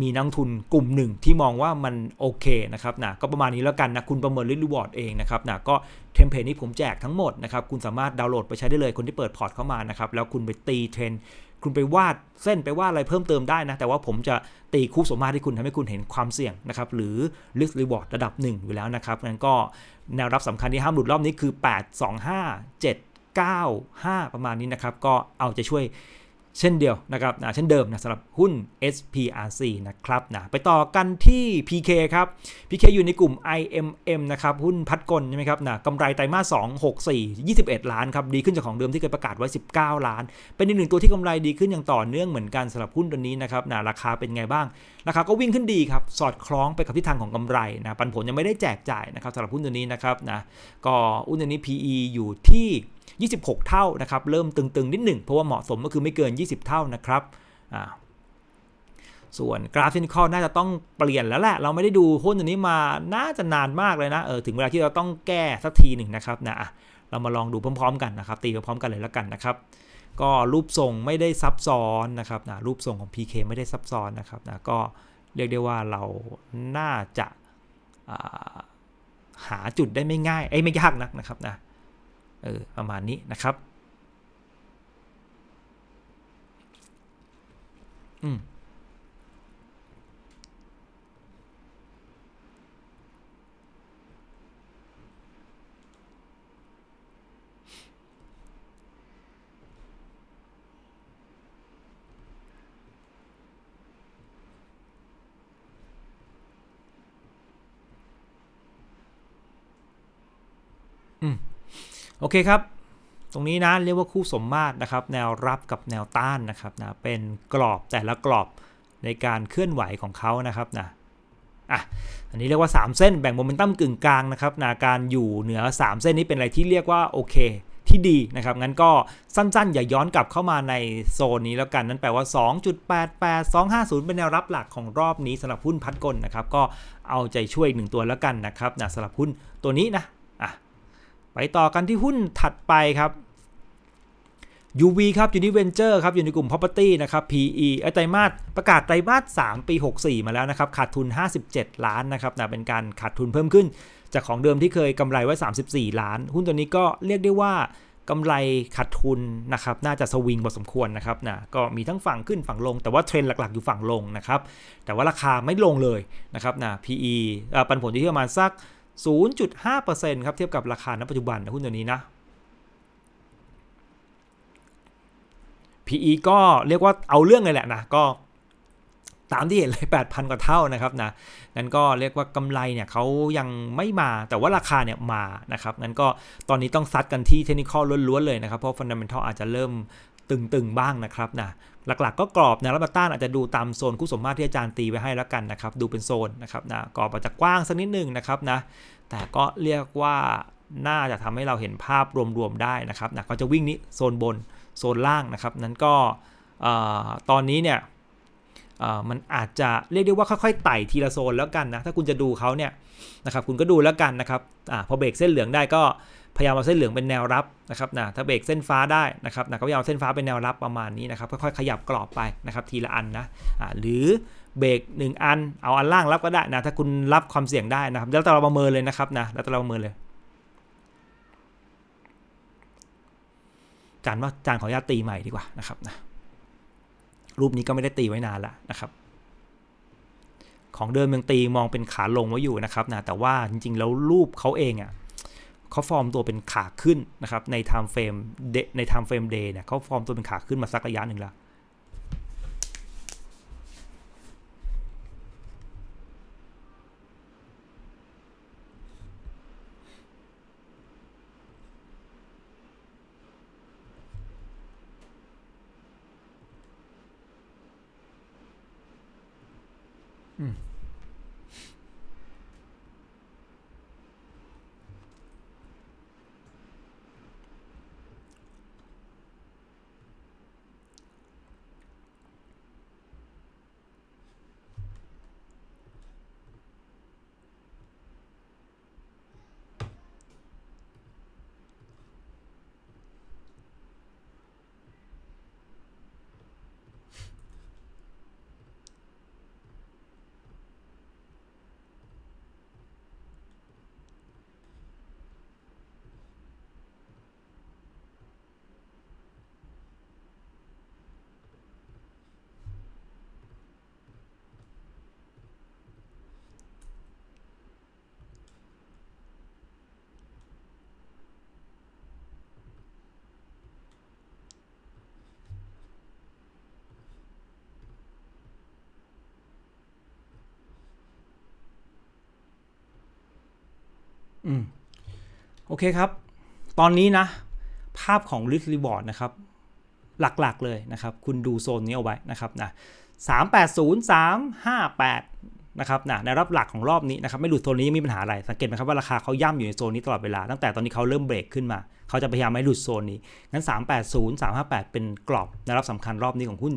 มีนักทุนกลุ่มหนึ่ง ที่มองว่ามันโอเคนะครับนะ ก็ประมาณนี้แล้วกันนะคุณประเมินริลูบอร์ดเองนะครับนะ ก็เทมเพลตนี้ผมแจกทั้งหมดนะครับคุณสามารถดาวน์โหลดไปใช้ได้เลยคนที่เปิดพอร์ตเข้ามานะครับแล้วคุณไปตีเทรนคุณไปวาดเส้นไปวาดอะไรเพิ่มเติมได้นะแต่ว่าผมจะตีคู่สมมาตรที่คุณทำให้คุณเห็นความเสี่ยงนะครับหรือ risk reward ระดับหนึ่งอยู่แล้วนะครับงั้นก็แนวรับสำคัญที่ห้ามหลุดรอบนี้คือ 8 2 5 7 95ประมาณนี้นะครับก็เอาจะช่วยเช่นเดียวนะครับนะเช่นเดิมนะสำหรับหุ้น SPRC นะครับนะไปต่อกันที่ PK ครับ PK อยู่ในกลุ่ม IMM นะครับ หุ้นพัดกลใช่ไหมครับนะกำไรไตรมาส2 6 4 21 ล้านครับ ดีขึ้นจากของเดิมที่เคยประกาศไว้ 19 ล้าน เป็นอีกหนึ่งตัวที่กำไรดีขึ้นอย่างต่อเนื่องเหมือนกันสำหรับหุ้นตัวนี้นะครับนะราคาเป็นไงบ้างราคาก็วิ่งขึ้นดีครับสอดคล้องไปกับทิศทางของกำไรนะปันผลยังไม่ได้แจกจ่ายนะครับสำหรับหุ้นตัวนี้นะครับนะก็หุ้นตัวนี้ PE อยู่ที่26 เท่านะครับ เริ่มตึง ๆ นิดหนึ่ง เพราะว่า เหมาะสมก็คือไม่เกิน 20 เท่านะครับ ส่วนกราฟเทคนิคน่าจะต้องเปลี่ยนแล้วแหละ เราไม่ได้ดูหุ้นตัวนี้มาน่าจะนานมากเลยนะ เออ ถึงเวลาที่เราต้องแก้สักทีหนึ่งนะครับนะเรามาลองดูพร้อมๆ กันนะครับ ตีพร้อมๆกันเลยแล้วกันนะครับ ก็รูปทรงไม่ได้ซับซ้อนนะครับนะรูปทรงของ PK ไม่ได้ซับซ้อนนะครับนะก็เรียกได้ว่าเราน่าจะาหาจุดได้ไม่ง่ายไอ้ไม่ยากนักนะครับนะเออประมาณนี้นะครับ อืม อืมโอเคครับ ตรงนี้นะเรียกว่าคู่สมมาตรนะครับ แนวรับกับแนวต้านนะครับนะเป็นกรอบแต่ละกรอบในการเคลื่อนไหวของเขานะครับนะอ่ะอันนี้เรียกว่า 3 เส้นแบ่งโมเมนตัมกึ่ง กลางนะครับนะการอยู่เหนือ 3 เส้นนี้เป็นอะไรที่เรียกว่าโอเค ที่ดีนะครับ งั้นก็สั้นๆ อย่าย้อนกลับเข้ามาในโซนนี้แล้วกันนั่นแปลว่า 2.88 250 เป็นแนวรับหลักของรอบนี้สำหรับหุ้นพัดกลนะครับก็เอาใจช่วยหนึ่งตัวแล้วกันนะครับนะสำหรับหุ้นตัวนี้นะไปต่อกันที่หุ้นถัดไปครับ UV ครับอยู่ในเวนเจอร์ครับอยู่ในกลุ่ม Property นะครับ PE ไตรมาสประกาศไตรมาส3ปี 64 มาแล้วนะครับขาดทุน 57 ล้านนะครับนะเป็นการขาดทุนเพิ่มขึ้น จากของเดิมที่เคยกำไรไว้ 34 ล้าน หุ้นตัวนี้ก็เรียกได้ว่ากำไรขาดทุนนะครับ น่าจะสวิงพอสมควรนะครับนะก็มีทั้งฝั่งขึ้นฝั่งลง แต่ว่าเทรนหลักๆอยู่ฝั่งลงนะครับแต่ว่าราคาไม่ลงเลยนะครับนะ PE ปันผลอยู่ที่ประมาณสัก0.5%ครับ เทียบกับราคาณปัจจุบันนะหุ้นตัวนี้นะ PE ก็เรียกว่าเอาเรื่องเลยแหละ นะ ก็ตามที่เห็นเลย 8,000 กว่าเท่านะครับ นะงั้นก็เรียกว่ากำไร เนี่ยเขายังไม่มาแต่ว่าราคา เนี่ย มานะครับงั้นก็ตอนนี้ต้อง ซัดกัน ที่เทคนิคอลล้วนๆเลยนะครับ เพราะฟันดัมเบลอาจจะเริ่มตึงๆบ้างนะครับนะหลักๆ ก็กรอบแนวรับต้านอาจจะดูตามโซนคู่สมมาตรที่อาจารย์ตีไว้ให้แล้วกันนะครับ ดูเป็นโซนนะครับนะกรอบอาจจะกว้างสักนิดนึงนะครับนะ แต่ก็เรียกว่าน่าจะทำให้เราเห็นภาพรวมๆได้นะครับนะก็จะวิ่งนี้โซนบนโซนล่างนะครับ นั้นก็ตอนนี้เนี่ยมันอาจจะเรียกได้ว่าค่อยๆไต่ทีละโซนแล้วกันนะถ้าคุณจะดูเขาเนี่ยนะครับ คุณก็ดูแล้วกันนะครับอพอเบรกเส้นเหลืองได้ก็พยายามเอาเส้นเหลืองเป็นแนวรับนะครับนะถ้าเบรกเส้นฟ้าได้นะครับนะก็พยายามเส้นฟ้าเป็นแนวรับประมาณนี้นะครับ ค่อยๆ ขยับกรอบไปนะครับ ทีละอันนะหรือเบรก1 อัน เอาอันล่างรับก็ได้นะถ้าคุณรับความเสี่ยงได้นะครับ แล้วแต่เราประเมินเลยนะครับนะแล้วแต่เราประเมินเลยจานว่าจานขอญาตีใหม่ดีกว่านะครับนะรูปนี้ก็ไม่ได้ตีไว้นานละนะครับ ของเดิมยังตีมองเป็นขาลงไว้อยู่นะครับนะแต่ว่าจริงๆแล้วรูปเขาเองอะ่ะเขาฟอร์มตัวเป็นขาขึ้นนะครับในไทม์เฟรมในไทม์เฟรมเดย์เนี่ยเขาฟอร์มตัวเป็นขาขึ้นมาสักระยะหนึ่งแล้วโอเคครับ ตอนนี้นะ ภาพของริสริบอร์ดนะครับ หลักๆเลยนะครับ คุณดูโซนนี้เอาไว้นะครับนะสามแปดศูนย์สาามห้แปดนะครับนะในรับหลักของรอบนี้นะครับ ไม่หลุดโซนนี้ยังมีปัญหาอะไร สังเกตไหมครับว่าราคาเขาย่ำอยู่ในโซนนี้ตลอดเวลา ตั้งแต่ตอนนี้เขาเริ่มเบรกขึ้นมา เขาจะพยายามไม่หลุดโซนนี้ งั้น380358เป็นกรอบในรับสำคัญรอบนี้ของหุ้น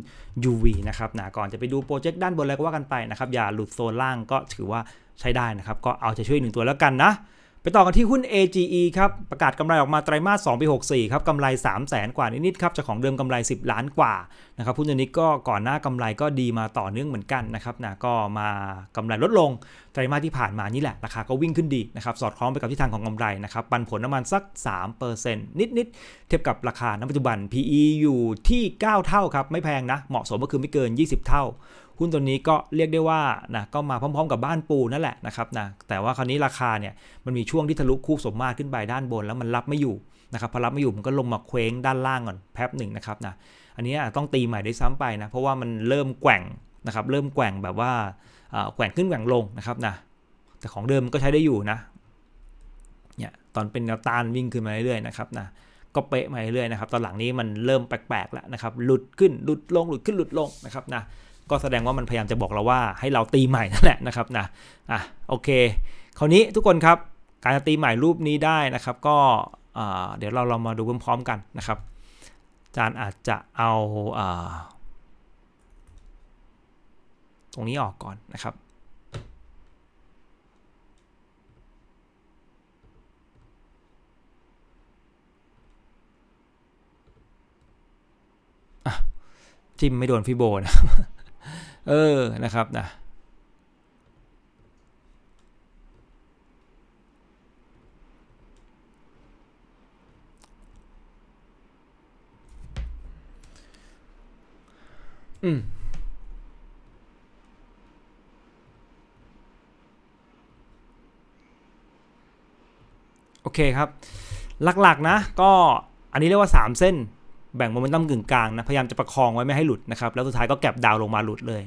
UV นะครับนะ ก่อนจะไปดูโปรเจกต์ด้านบนแล้วก็ว่ากันไปนะครับ อย่าหลุดโซนล่างก็ถือว่าใช้ได้นะครับ ก็เอาใจช่วยหนึ่งตัวแล้วกันนะไปต่อกันที่หุ้น AGE ครับ ประกาศกำไรออกมาไตรมาส2ปี64 ครับกำไร3 0 0แสนกว่านิดๆครับจากของเดิมกำไร 10 ล้านกว่า นะครับหุ้นตัวนี้ก็ก่อนหน้ากำไรก็ดีมาต่อเนื่องเหมือนกันนะครับนะก็มากำไรลดลงไตรมาสที่ผ่านมานี่แหละ ราคาก็วิ่งขึ้นดีนะครับสอดคล้องไปกับทิศทางของกำไรนะครับปันผลน้ำมันสัก 3%นิดๆเทียบกับราคาณปัจจุบัน PE อยู่ที่ 9 เท่าครับไม่แพงนะเหมาะสมก็คือไม่เกิน 20 เท่าหุ้นตัวนี้ก็เรียกได้ว่านะก็มาพร้อมๆ กับบ้านปูนั่นแหละนะครับนะแต่ว่าคราวนี้ราคาเนี่ยมันมีช่วงที่ทะลุคู่สมมาตรขึ้นไปด้านบนแล้วมันรับไม่อยู่นะครับพอรับไม่อยู่มันก็ลงมาเคว้งด้านล่างก่อนแป๊บหนึ่งนะครับนะอันนี้ต้องตีใหม่ได้ซ้ำไปนะเพราะว่ามันเริ่มแกว่งนะครับ เริ่มแกว่งแบบว่าแกว่งขึ้นแกว่งลงนะครับนะแต่ของเดิมก็ใช้ได้อยู่นะเนี่ยตอนเป็นแนวต้านวิ่งขึ้นมาเรื่อยๆนะครับนะก็เป๊ะมาเรื่อยๆนะครับตอนหลังนี้มันเริ่มแปลกๆแล้วนะครับหลุดขึ้นหลุดลงหลุดขึ้นหลุดลงนะครับนะก็แสดงว่ามันพยายามจะบอกเราว่าให้เราตีใหม่นั่นแหละนะครับนะอ่ะโอเค คราวนี้ทุกคนครับการตีใหม่รูปนี้ได้นะครับ ก็เดี๋ยวเราเรามาดูพร้อมๆกันนะครับ จานอาจจะเอา ตรงนี้ออกก่อนนะครับจิ้มไม่โดนฟิโบนะเออ นะครับนะ อืม โอเคครับ หลักๆ นะ ก็ อันนี้เรียกว่า 3 เส้น แบ่งโมเมนตัมกึ่งกลางนะ พยายามจะประคองไว้ไม่ให้หลุดนะครับ แล้วสุดท้ายก็แก็บดาวลงมาหลุดเลย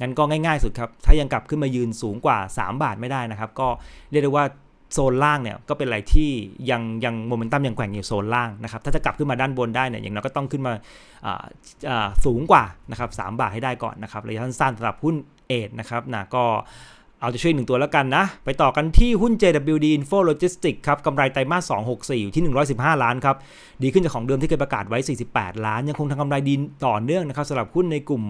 งั้นก็ง่าย ๆ สุดครับ ถ้ายังกลับขึ้นมายืนสูงกว่า 3 บาทไม่ได้นะครับ ก็เรียกได้ว่าโซนล่างเนี่ยก็เป็นอะไรที่ยังยังโมเมนตัมยังแข่งอยู่โซนล่างนะครับ ถ้าจะกลับขึ้นมาด้านบนได้เนี่ยอย่างน้อยก็ต้องขึ้นมาสูงกว่านะครับสบาทให้ได้ก่อนนะครับระยะสั้นสำหรับหุ้นเอทนะครับนะก็เอาจะช่วยหนึ่งตัวแล้วกันนะ ไปต่อกันที่หุ้น JWD Info Logistics ครับ กำไรไตรมาส 264 อยู่ที่ 115 ล้านครับ ดีขึ้นจากของเดิมที่เคยประกาศไว้ 48 ล้าน ยังคงทำกำไรดีต่อเนื่องนะครับสำหรับหุ้นในกลุ่ม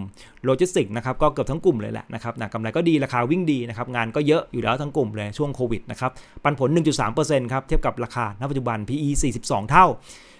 โลจิสติกส์นะครับ ก็เกือบทั้งกลุ่มเลยแหละนะครับนะกำไรก็ดีราคาวิ่งดีนะครับ งานก็เยอะอยู่แล้วทั้งกลุ่มเลย ช่วงโควิดนะครับ ปันผล 1.3%ครับ เทียบกับราคาณปัจจุบัน PE 42เท่า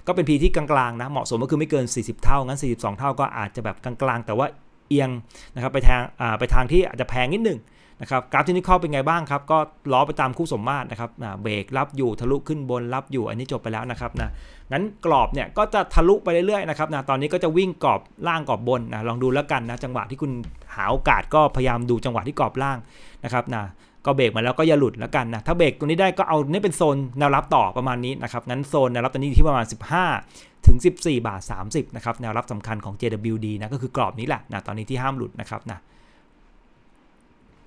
ก็เป็น P ที่กลางๆนะ เหมาะสมก็คือไม่เกิน 40 เท่างั้น42เท่าก็อาจจะแบบกลางๆ แต่ว่าเอียงนะครับไปทางไปทางที่อาจจะแพงนิดนึงนะครับกราฟที่นี่เข้าเป็นไงบ้างครับก็ล้อไปตามคู่สมมาตรนะครับเบรกรับอยู่ทะลุขึ้นบนรับอยู่ อันนี้จบไปแล้วนะครับนะงั้นกรอบเนี่ยก็จะทะลุไปเรื่อยๆนะครับนะตอนนี้ก็จะวิ่งกรอบล่างกรอบบนนะลองดูแล้วกันนะ จังหวะที่คุณหาโอกาสก็พยายามดูจังหวะที่กรอบล่างนะครับนะก็เบรกมาแล้วก็อย่าหลุดแล้วกันนะถ้าเบรกตรงนี้ได้ก็เอานี่เป็นโซนแนวรับต่อประมาณนี้นะครับงั้นโซนแนวรับตอนนี้ที่ประมาณ 15ถึง14บาท30นะครับแนวรับสำคัญของ JWD นะก็คือกรอบนี้แหละนะตอนนี้ที่ห้ามหลุดนะครับนะ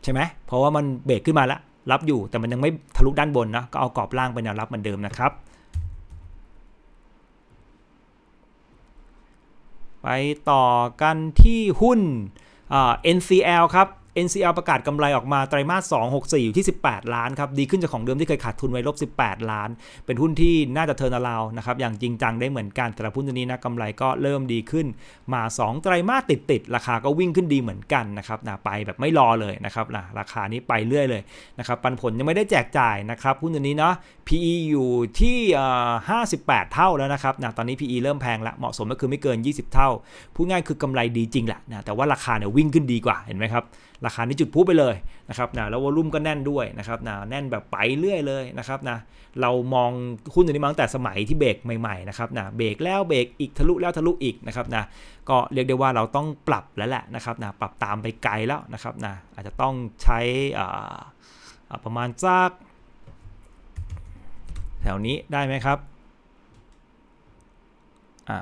ใช่ไหม เพราะว่ามันเบรกขึ้นมาแล้ว รับอยู่แต่มันยังไม่ทะลุด้านบนนะก็เอากรอบล่างไปแนวรับเหมือนเดิมนะครับ ไปต่อกันที่หุ้น NCL ครับ NCL ประกาศกำไรออกมา ไตรมาส 2 6 4 อยู่ที่ 18 ล้านครับดีขึ้นจากของเดิมที่เคยขาดทุนไว้ลบ18 ล้าน เป็นหุ้นที่น่าจะเทินาลาวนะครับอย่างจริงจังได้เหมือนกัน แต่ละหุ้นตัวนี้นะกำไรก็เริ่มดีขึ้น มา 2 ไตรมาสติดติดราคาก็วิ่งขึ้นดีเหมือนกันนะครับนะไปแบบไม่รอเลยนะครับนะราคานี้ไปเรื่อยเลยนะครับปันผลยังไม่ได้แจกจ่ายนะครับหุ้นตัวนี้เนาะ PE อยู่ที่58 เท่าแล้วนะครับนะตอนนี้ PE เริ่มแพงละเหมาะสมก็คือไม่เกิน 20 เท่าพูดง่ายคือกำไรดีจริงแหละนะแต่ว่าราคาเนี่ยวิ่งขึ้นดีกว่าเห็นไหมครับราคานี้จุดพุ่ไปเลยนะครับ นะแล้ววอลุ่มก็แน่นด้วยนะครับนะแน่นแบบไปเรื่อยเลยนะครับนะ เรามองหุ้นตัวนี้มาตั้งแต่สมัยที่เบรกใหม่ๆนะครับนะเบรกแล้วเบรกอีกทะลุแล้วทะลุอีกนะครับนะก็เรียกได้ว่าเราต้องปรับแล้วแหละนะครับนะปรับตามไปไกลแล้วนะครับนะอาจจะต้องใช้ประมาณสักแถวนี้ได้ไหมครับอ่า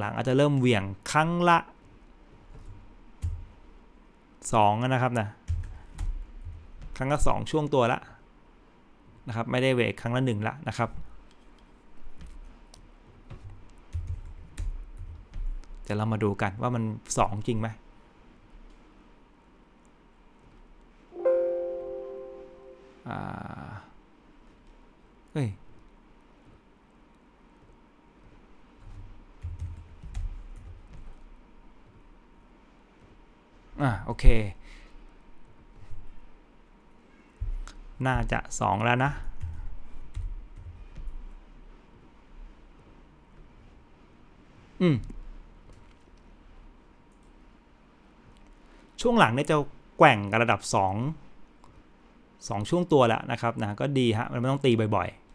หลังๆ อาจจะเริ่มเหวี่ยงครั้งละ2นะครับนะครั้งละ2ช่วงตัวละ นะครับ ไม่ได้เวกครั้งละ1ละนะครับ เดี๋ยวเรามาดูกันว่ามัน2จริงไหมเฮ้ยอ่ะโอเค น่าจะ 2 แล้วนะ อืม ช่วงหลังเนี่ยจะแกว่งกับระดับ2 2ช่วงตัวแล้วนะครับนะก็ดีฮะมันไม่ต้องตีบ่อยๆ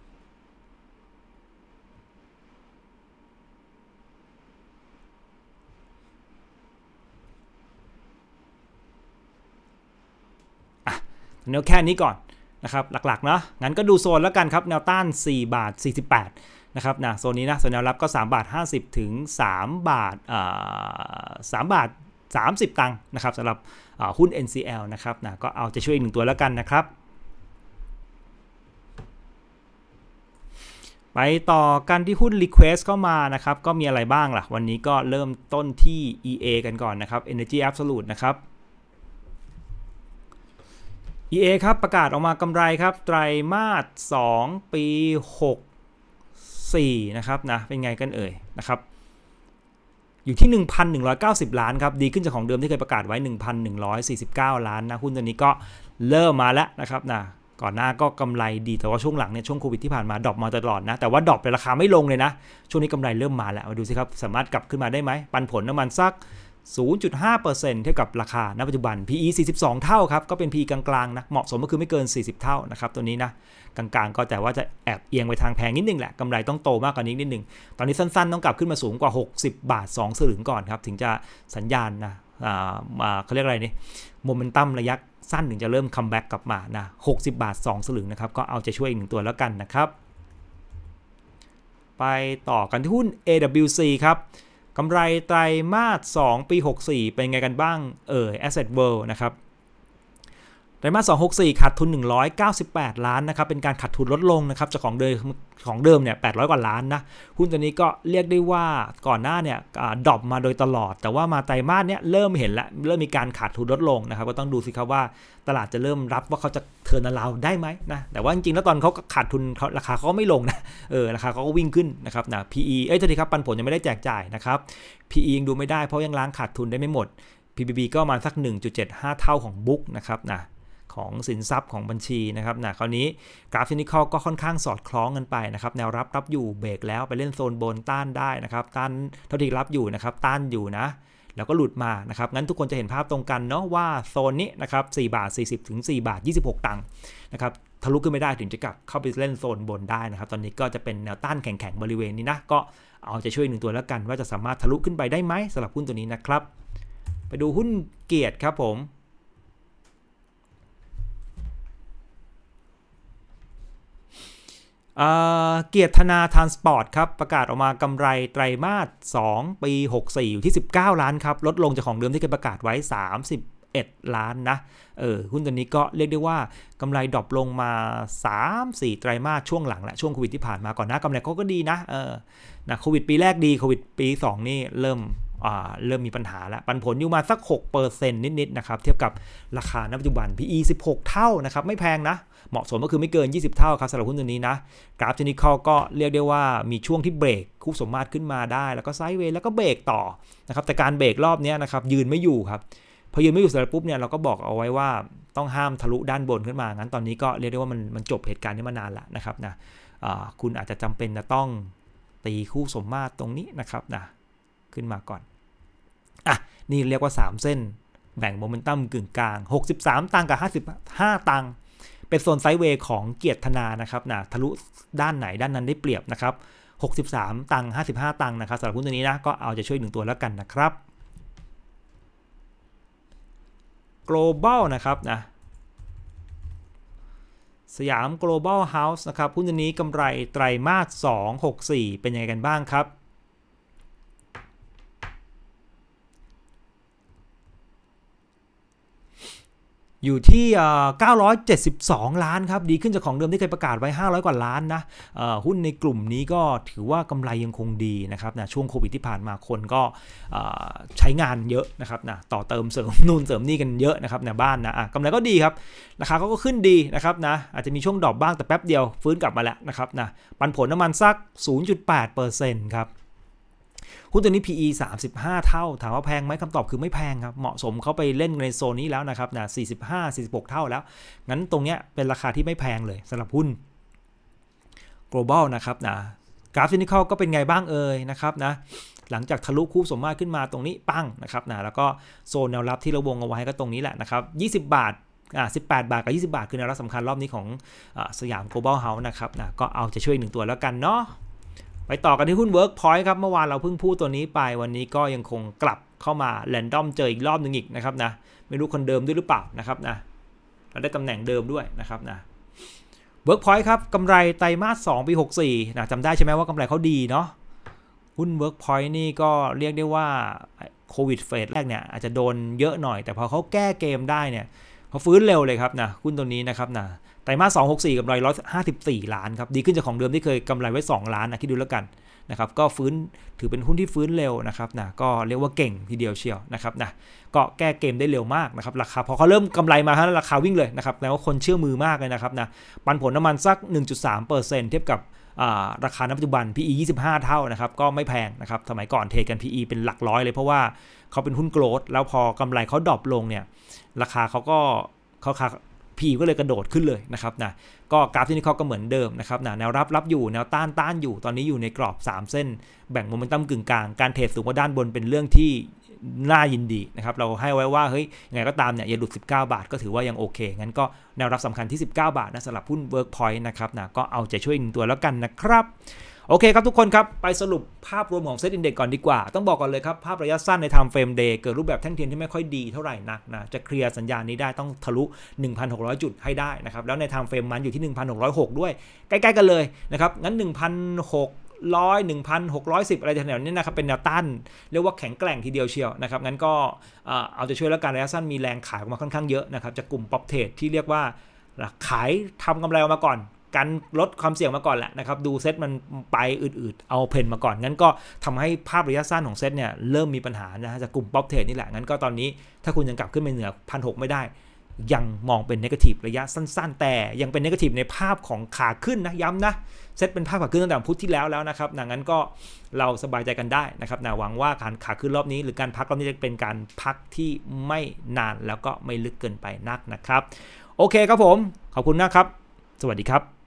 เนวแค่นี้ก่อนนะครับหลักๆเนาะงั้นก็ดูโซนแล้วกันครับแนวต้าน 4 บาท 48 นะครับนะโซนนี้นะ โซนแนวรับก็ 3 บาท 50 ถึง 3 บาทอ่า3บาท 30 ตังค์นะครับสำหรับหุ้น NCL นะครับนะก็เอาจะช่วยอีกหนึ่งตัวแล้วกันนะครับ ไปต่อกันที่หุ้น Request เข้ามานะครับ ก็มีอะไรบ้างล่ะ วันนี้ก็เริ่มต้นที่ EA กันก่อนนะครับ Energy Absolute นะครับ EA ครับประกาศออกมากำไรครับไตรมาส2ปี 64นะครับนะเป็นไงกันเอ่ยนะครับอยู่ที่ 1,190 ล้านครับดีขึ้นจากของเดิมที่เคยประกาศไว้ 1,149 ล้านนะหุ้นตัวนี้ก็เริ่มมาแล้วนะครับนะก่อนหน้าก็กำไรดี แต่ว่าช่วงหลังเนี่ยช่วงโควิดที่ผ่านมาดรอปมาตลอดนะแต่ว่าดรอปไปราคาไม่ลงเลยนะ ช่วงนี้กำไรเริ่มมาแล้วมาดูสิครับสามารถกลับขึ้นมาได้ไหม ปันผลน้ำมันสัก0.5%เท่ากับราคาณปัจจุบัน PE 42 เท่าครับ ก็เป็น PE กลางๆนะ เหมาะสมก็คือไม่เกิน 40 เท่านะครับ ตัวนี้นะ กลางๆก็แต่ว่าจะแอบเอียงไปทางแพงนิดนึงแหละ กำไรต้องโตมากกว่านี้นิดนึงตอนนี้สั้นๆ ต้องกลับขึ้นมาสูงกว่า 60 บาท 2สลึงก่อนครับ ถึงจะสัญญาณนะ เขาเรียกอะไรนี่โมเมนตัมระยะสั้นถึงจะเริ่มคัมแบ็กกลับมานะ 60 บาท 2สลึงนะครับ ก็เอาใจช่วยอีกหนึ่งตัวแล้วกันนะครับ ไปต่อกันที่หุ้น AWC ครับกำไรไตรมาส2ปี 64 เป็นไงกันบ้าง เอ่ย Asset World นะครับไตรมาส264ขาดทุน 198ล้านนะครับ เป็นการขาดทุนลดลงนะครับจากของเดิมของเดิมเนี่ย800 กว่าล้านนะหุ้นตัวนี้ก็เรียกได้ว่าก่อนหน้าเนี่ยดรอปมาโดยตลอด แต่ว่ามาไตรมาสเนี่ยเริ่มเห็นแล้วเริ่มมีการขาดทุนลดลงนะครับ ก็ต้องดูสิครับว่าตลาดจะเริ่มรับว่าเขาจะเทิร์นเราได้ไหมนะแต่ว่าจริงๆ แล้วตอนเขาขาดทุนราคาเขาไม่ลงนะเออราคาเขาก็วิ่งขึ้นนะครับนะ PE เอ้ยทีครับปันผลยังไม่ได้แจกจ่ายนะครับ PE ยังดูไม่ได้เพราะยังล้างขาดทุนได้ไม่หมด PBB ก็มาสัก 1.75เท่าของบุ๊กนะครับนะของสินทรัพย์ของบัญชีนะครับนะคราวนี้กราฟเทคนิคก็ค่อนข้างสอดคล้องกันไปนะครับ แนวรับรับอยู่เบรกแล้วไปเล่นโซนบนต้านได้นะครับต้านเท่าที่รับอยู่นะครับต้านอยู่นะ แล้วก็หลุดมานะครับ งั้นทุกคนจะเห็นภาพตรงกันเนาะ ว่าโซนนี้นะครับ4บาท 40ถึง4บาท 26ตังค์นะครับทะลุขึ้นไม่ได้ถึงจะกลับเข้าไปเล่นโซนบนได้นะครับตอนนี้ก็จะเป็นแนวต้านแข็งๆบริเวณนี้นะก็เอาจะช่วยหนึ่งตัวแล้วกันว่าจะสามารถทะลุขึ้นไปได้ไหมสำหรับหุ้นตัวนี้นะครับ ไปดูหุ้นเกียรติครับผมเกียรตินาทานสปอร์ตครับประกาศออกมากำไรไตรมาส2ปี64อยู่ที่ 19 ล้านครับ ลดลงจากของเดิมที่เคยประกาศไว้ 31 ล้านนะเออหุ้นตัวนี้ก็เรียกได้ว่ากำไรดรอปลงมา 3-4ไตรมาสช่วงหลังและช่วงโควิดที่ผ่านมาก่อนนะกำไรเขาก็ดีนะเออนะโควิดปีแรกดีโควิดปี 2 นี่เริ่มเริ่มมีปัญหาแล้ว ปันผลอยู่มาสัก 6%นิดๆ นะครับ เทียบกับราคาณปัจจุบัน PE 16 เท่านะครับ ไม่แพงนะ เหมาะสมก็คือไม่เกิน 20 เท่าครับสำหรับหุ้นตัวนี้นะ กราฟเทคนิคก็เรียกได้ว่ามีช่วงที่เบรก คู่สมมาตรขึ้นมาได้ แล้วก็ไซด์เวย์แล้วก็เบรกต่อนะครับแต่การเบรกรอบนี้นะครับ ยืนไม่อยู่ครับพอยืนไม่อยู่เสร็จปุ๊บเนี่ยเราก็บอกเอาไว้ว่าต้องห้ามทะลุด้านบนขึ้นมางั้นตอนนี้ก็เรียกได้ว่ามันมันจบเหตุการณ์นี้มานานละนะครับนะคุณอาจจะจำเป็นจะต้องตีคู่สมมาตรตรงนี้นะครับนะขึ้นมาก่อนอ่ะ นี่เรียกว่า 3 เส้นแบ่งโมเมนตัมกึ่งกลาง 63 ตังกับ 55 ตังเป็นโซนไซด์เวย์ของเกียรติธนานะครับนะทะลุด้านไหนด้านนั้นได้เปรียบนะครับ 63 ตังค์55 ตังค์นะครับสำหรับหุ้นตัวนี้นะ ก็เอาจะช่วยหนึ่งตัวแล้วกันนะครับ global นะครับนะ สยาม global house นะครับหุ้นตัวนี้กำไรไตรมาส2 6 4 เป็นยังไงกันบ้างครับอยู่ที่ 972 ล้านครับ ดีขึ้นจากของเดิมที่เคยประกาศไว้ 500 กว่าล้านนะหุ้นในกลุ่มนี้ก็ถือว่ากำไรยังคงดีนะครับนะช่วงโควิดที่ผ่านมาคนก็ใช้งานเยอะนะครับนะต่อเติมเสริมนู่นเสริมนี่กันเยอะนะครับในบ้านนะะกำไรก็ดีครับราคาก็ขึ้นดีนะครับ นะ อาจจะมีช่วงดรอปบ้างแต่แป๊บเดียวฟื้นกลับมาแล้วนะครับนะปันผลน้ำมันสัก 0.8%ครับหุ้นตัวนี้ PE 35 เท่า ถามว่าแพงไหมคำตอบคือไม่แพงครับ เหมาะสมเขาไปเล่นในโซนนี้แล้วนะครับนะ45 46 เท่าแล้ว งั้นตรงเนี้ยเป็นราคาที่ไม่แพงเลยสำหรับหุ้น global นะครับนะกราฟเทคนิคก็เป็นไงบ้างเอ่ยนะครับนะ หลังจากทะลุคู่สมมาตรขึ้นมาตรงนี้ปังนะครับนะ แล้วก็โซนแนวรับที่เราวงเอาไว้ก็ตรงนี้แหละนะครับ 20 บาทอ่า18 บาทกับ20 บาท คือแนวรับสำคัญรอบนี้ของอสยาม global house นะครับนะก็เอาจะช่วยหนึ่งตัวแล้วกันเนาะไปต่อกันที่หุ้น Workpoint ครับเมื่อวานเราเพิ่งพูดตัวนี้ไปวันนี้ก็ยังคงกลับเข้ามาแลนดอมเจออีกรอบหนึ่งอีกนะครับนะ ไม่รู้คนเดิมด้วยหรือเปล่านะครับนะ เราได้ตำแหน่งเดิมด้วยนะครับนะ Workpoint ครับกำไรไตรมาส 2 ปี 64นะจำได้ใช่ไหมว่ากำไรเขาดีเนาะหุ้น Workpoint นี่ก็เรียกได้ว่าโควิดเฟสแรกเนี่ย อาจจะโดนเยอะหน่อย แต่พอเขาแก้เกมได้เนี่ยเขาฟื้นเร็วเลยครับนะหุ้นตัวนี้นะครับนะไตรมาส264กำไร154 ล้านครับดีขึ้นจากของเดิมที่เคยกำไรไว้ 2 ล้านนะคิดดูแล้วกันนะครับก็ฟื้นถือเป็นหุ้นที่ฟื้นเร็วนะครับนะก็เรียกว่าเก่งทีเดียวเชียวนะครับนะก็แก้เกมได้เร็วมากนะครับราคาพอเขาเริ่มกำไรมาฮะราคาวิ่งเลยนะครับแล้วคนเชื่อมือมากเลยนะครับนะปันผลน้ำมันสัก 1.3%เปอร์์เเซ็นตทียบกับราคาณปัจจุบัน PE 25เท่านะครับก็ไม่แพงนะครับสมัยก่อนเทกัน PE เป็นหลักร้อยเลย เพราะว่าเขาเป็นหุ้นโกลดแล้วพอกาไรเขาดรอปลงเนี่ยราคาเขาก็เขาพีก็เลยกระโดดขึ้นเลยนะครับนะก็กราฟที่นี่เขาก็เหมือนเดิมนะครับนะ แนวรับรับอยู่แนวต้านต้านอยู่ตอนนี้อยู่ในกรอบ 3 เส้นแบ่งโมเมนตัมกึ่งกลาง การเทรดสูงกว่าด้านบนเป็นเรื่องที่น่ายินดีนะครับ เราให้ไว้ว่าเฮ้ย ยังไงก็ตามเนี่ยอย่าหลุด 19 บาทก็ถือว่ายังโอเค งั้นก็แนวรับสำคัญที่ 19 บาทนะสำหรับหุ้น Workpoint นะครับนะก็เอาใจช่วยหนึ่งตัวแล้วกันนะครับโอเคครับทุกคนครับ ไปสรุปภาพรวมของเซตอินเด็กก่อนดีกว่า ต้องบอกก่อนเลยครับ ภาพระยะสั้นในไทม์เฟรมเดย์เกิดรูปแบบแท่งเทียนที่ไม่ค่อยดีเท่าไหร่นักนะ จะเคลียร์สัญญาณนี้ได้ต้องทะลุ 1,600 จุดให้ได้นะครับ แล้วในไทม์เฟรมมันอยู่ที่ 1,606 ด้วยใกล้ๆ กันเลยนะครับ งั้น 1,600ร้อยหนึ่งพันหกร้อยสิบอะไรแถวๆนี้นะครับ เป็นแนวต้านเรียกว่าแข็งแกร่งทีเดียวเชียวนะครับงั้นก็เอาจะช่วยแล้วกันระยะสั้นมีแรงขายออกมาค่อนข้างเยอะนะครับจากกลุ่มป๊อปเทรดที่เรียกว่าขายทำกำไรออกมาก่อนกันลดความเสี่ยงมาก่อนแหละนะครับ ดูเซตมันไปอืดๆเอาเพนมาก่อน งั้นก็ทำให้ภาพระยะสั้นของเซตเนี่ย เริ่มมีปัญหานะฮะจากกลุ่มป๊อปเทรดนี่แหละ งั้นก็ตอนนี้ถ้าคุณยังกลับขึ้นไปเหนือพันหไม่ได้ ยังมองเป็นนกาทีฟระยะสั้นๆ แต่ยังเป็นนกาทีฟในภาพของขาขึ้นนะ ย้ำนะ เซตเป็นภาพขาขึ้นตั้งแต่พุธที่แล้วแล้วนะครับงั้นก็เราสบายใจกันได้นะครับนะหวังว่าการขาขึ้นรอบนี้ หรือการพักรอบนี้จะเป็นการพักที่ไม่นานแล้วก็ไม่ลึกเกินไปนักนะครับ โอเคครับผมขอบคุณนะครับ สวัสดีครับ